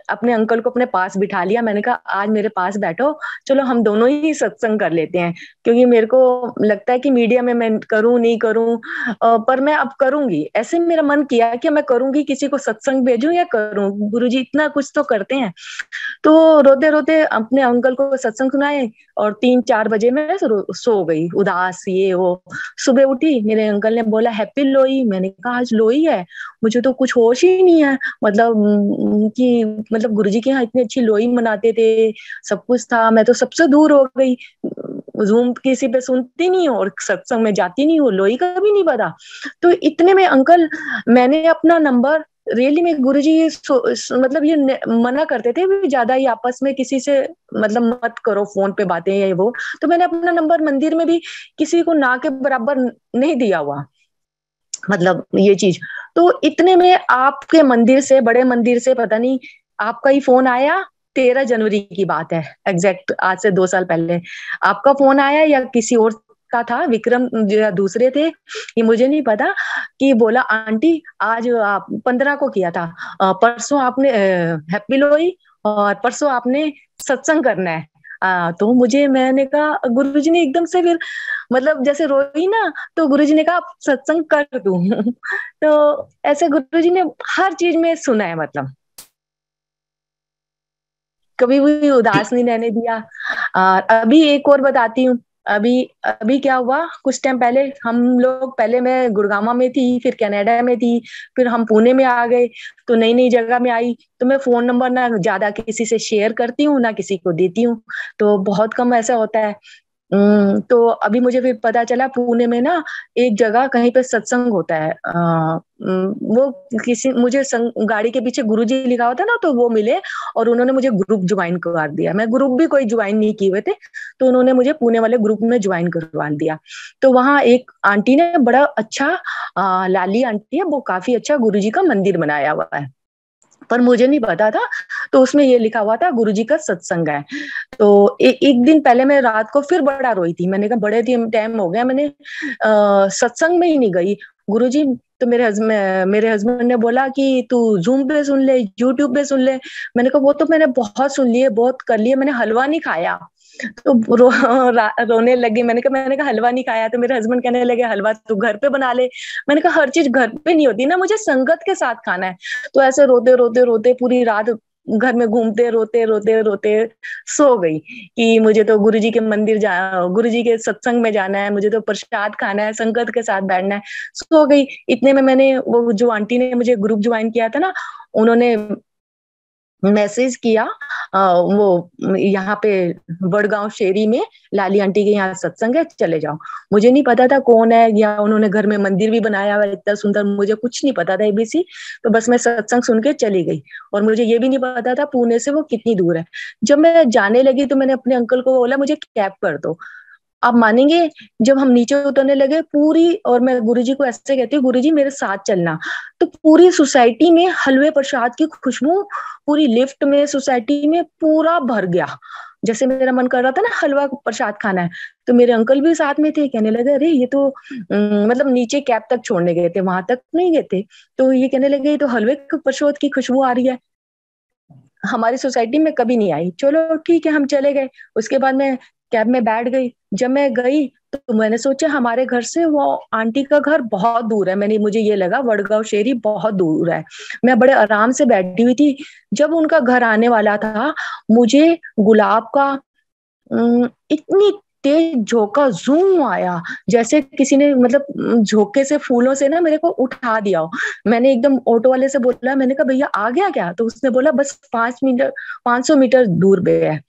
अपने अंकल को अपने पास बिठा लिया मैंने कहा आज मेरे पास बैठो चलो हम दोनों ही सत्संग कर लेते हैं क्योंकि मेरे को लगता है कि मीडिया में मैं करूं नहीं करूं पर मैं अब करूंगी ऐसे मेरा मन किया कि मैं करूंगी किसी को सत्संग भेजू या करूं जी इतना कुछ तो करते हैं तो रोते रोते अपने अंकल को सत्संग सुनाए और तीन चार बजे में सो गई उदास ये वो सुबह उठी मेरे अंकल ने बोला हैप्पी लोई मैंने कहा आज लोई है मुझे तो कुछ होश ही नहीं है मतलब कि मतलब गुरु जी के यहाँ इतनी अच्छी लोई मनाते थे सब कुछ था मैं तो सबसे दूर हो गई जूम किसी पे सुनती नहीं हूँ और सत्संग में जाती नहीं हूँ लोई का भी नहीं पता तो इतने में अंकल मैंने अपना नंबर रियली में गुरु जी मतलब ये मना करते थे ज्यादा ही आपस में किसी से मतलब मत करो फोन पे बातें या वो तो मैंने अपना नंबर मंदिर में भी किसी को ना के बराबर नहीं दिया हुआ मतलब ये चीज तो इतने में आपके मंदिर से बड़े मंदिर से पता नहीं आपका ही फोन आया तेरह जनवरी की बात है एग्जैक्ट आज से दो साल पहले आपका फोन आया या किसी और का था विक्रम जो दूसरे थे ये मुझे नहीं पता कि बोला आंटी आज आप पंद्रह को किया था परसों आपने हैप्पी लोई और परसों आपने सत्संग करना है आ, तो मुझे मैंने कहा गुरुजी ने एकदम से फिर मतलब जैसे रोई ना तो गुरुजी ने कहा सत्संग कर दू तो ऐसे गुरुजी ने हर चीज में सुना है मतलब कभी भी उदास नहीं रहने दिया और अभी एक और बताती हूँ अभी अभी क्या हुआ कुछ टाइम पहले हम लोग पहले मैं गुड़गामा में थी फिर कनाडा में थी फिर हम पुणे में आ गए तो नई नई जगह में आई तो मैं फोन नंबर ना ज्यादा किसी से शेयर करती हूँ ना किसी को देती हूँ तो बहुत कम ऐसा होता है हम्म, तो अभी मुझे फिर पता चला पुणे में ना एक जगह कहीं पर सत्संग होता है आ, हम्म, वो किसी मुझे संग, गाड़ी के पीछे गुरुजी लिखा होता ना तो वो मिले और उन्होंने मुझे ग्रुप ज्वाइन करवा दिया मैं ग्रुप भी कोई ज्वाइन नहीं किए हुए थे तो उन्होंने मुझे पुणे वाले ग्रुप में ज्वाइन करवा दिया तो वहाँ एक आंटी ने बड़ा अच्छा आ, लाली आंटी है वो काफी अच्छा गुरु का मंदिर बनाया हुआ है पर मुझे नहीं पता था तो उसमें ये लिखा हुआ था गुरु जी का सत्संग है तो ए, एक दिन पहले मैं रात को फिर बड़ा रोई थी मैंने कहा बड़े टाइम हो गया मैंने सत्संग में ही नहीं गई गुरु जी तो मेरे हस्बैंड मेरे हस्बैंड ने बोला कि तू जूम पे सुन ले यूट्यूब पे सुन ले मैंने कहा वो तो मैंने बहुत सुन लिए बहुत कर लिए मैंने हलवा नहीं खाया तो रो, रोने लगी मैंने कहा मैंने कहा हलवा नहीं खाया तो मेरे हस्बैंड कहने लगे हलवा तू घर पे बना ले मैंने कहा हर चीज घर पे नहीं होती ना मुझे संगत के साथ खाना है तो ऐसे रोते रोते रोते पूरी रात घर में घूमते रोते रोते रोते सो गई कि मुझे तो गुरुजी के मंदिर जा गुरुजी के सत्संग में जाना है मुझे तो प्रसाद खाना है संगत के साथ बैठना है सो गई इतने में मैंने वो जो आंटी ने मुझे ग्रुप ज्वाइन किया था ना उन्होंने मैसेज किया आ, वो यहाँ पे बड़गांव शेरी में लाली आंटी के यहाँ सत्संग है चले जाओ मुझे नहीं पता था कौन है या उन्होंने घर में मंदिर भी बनाया हुआ इतना सुंदर मुझे कुछ नहीं पता था एबीसी तो बस मैं सत्संग सुन के चली गई और मुझे ये भी नहीं पता था पुणे से वो कितनी दूर है जब मैं जाने लगी तो मैंने अपने अंकल को बोला मुझे कैब कर दो आप मानेंगे जब हम नीचे उतरने लगे पूरी और मैं गुरुजी को ऐसे कहती हूँ गुरुजी मेरे साथ चलना तो पूरी सोसाइटी में हलवे प्रसाद की खुशबू पूरी लिफ्ट में सोसाइटी में पूरा भर गया जैसे मेरा मन कर रहा था ना हलवा प्रसाद खाना है तो मेरे अंकल भी साथ में थे कहने लगे अरे ये तो मतलब नीचे कैब तक छोड़ने गए थे वहां तक नहीं गए थे तो ये कहने लगे तो हलवे प्रसाद की खुशबू आ रही है हमारी सोसाइटी में कभी नहीं आई चलो ठीक है हम चले गए उसके बाद में कैब में बैठ गई जब मैं गई तो मैंने सोचा हमारे घर से वो आंटी का घर बहुत दूर है मैंने मुझे ये लगा वडगांव शेरी बहुत दूर है मैं बड़े आराम से बैठी हुई थी जब उनका घर आने वाला था मुझे गुलाब का इतनी तेज झोंका जूम आया जैसे किसी ने मतलब झोंके से फूलों से ना मेरे को उठा दिया हो मैंने एकदम ऑटो वाले से बोला मैंने कहा भैया आ गया क्या तो उसने बोला बस पांच मीटर पांच सौ मीटर दूर पे है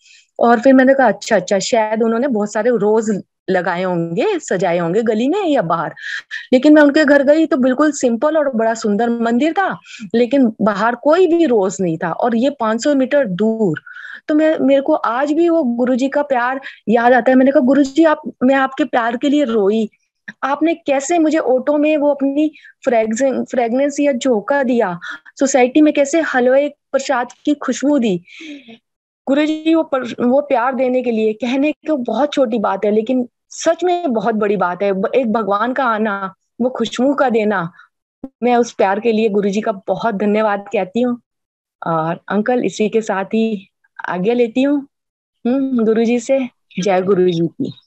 और फिर मैंने कहा अच्छा अच्छा शायद उन्होंने बहुत सारे रोज लगाए होंगे सजाए होंगे गली में या बाहर लेकिन मैं उनके घर गई तो बिल्कुल सिंपल और बड़ा सुंदर मंदिर था लेकिन बाहर कोई भी रोज नहीं था और ये 500 मीटर दूर तो मैं मेरे को आज भी वो जी का प्यार याद आता है मैंने कहा जी आप मैं आपके प्यार के लिए रोई आपने कैसे मुझे ऑटो में वो अपनी फ्रेगनेंस या झोंका दिया सोसाइटी में कैसे हलवे प्रसाद की खुशबू दी गुरु जी वो पर, वो प्यार देने के लिए कहने की तो बहुत छोटी बात है लेकिन सच में बहुत बड़ी बात है एक भगवान का आना वो खुशबू का देना मैं उस प्यार के लिए गुरु जी का बहुत धन्यवाद कहती हूँ और अंकल इसी के साथ ही आगे लेती हूँ हम्म, गुरु जी से जय गुरु जी की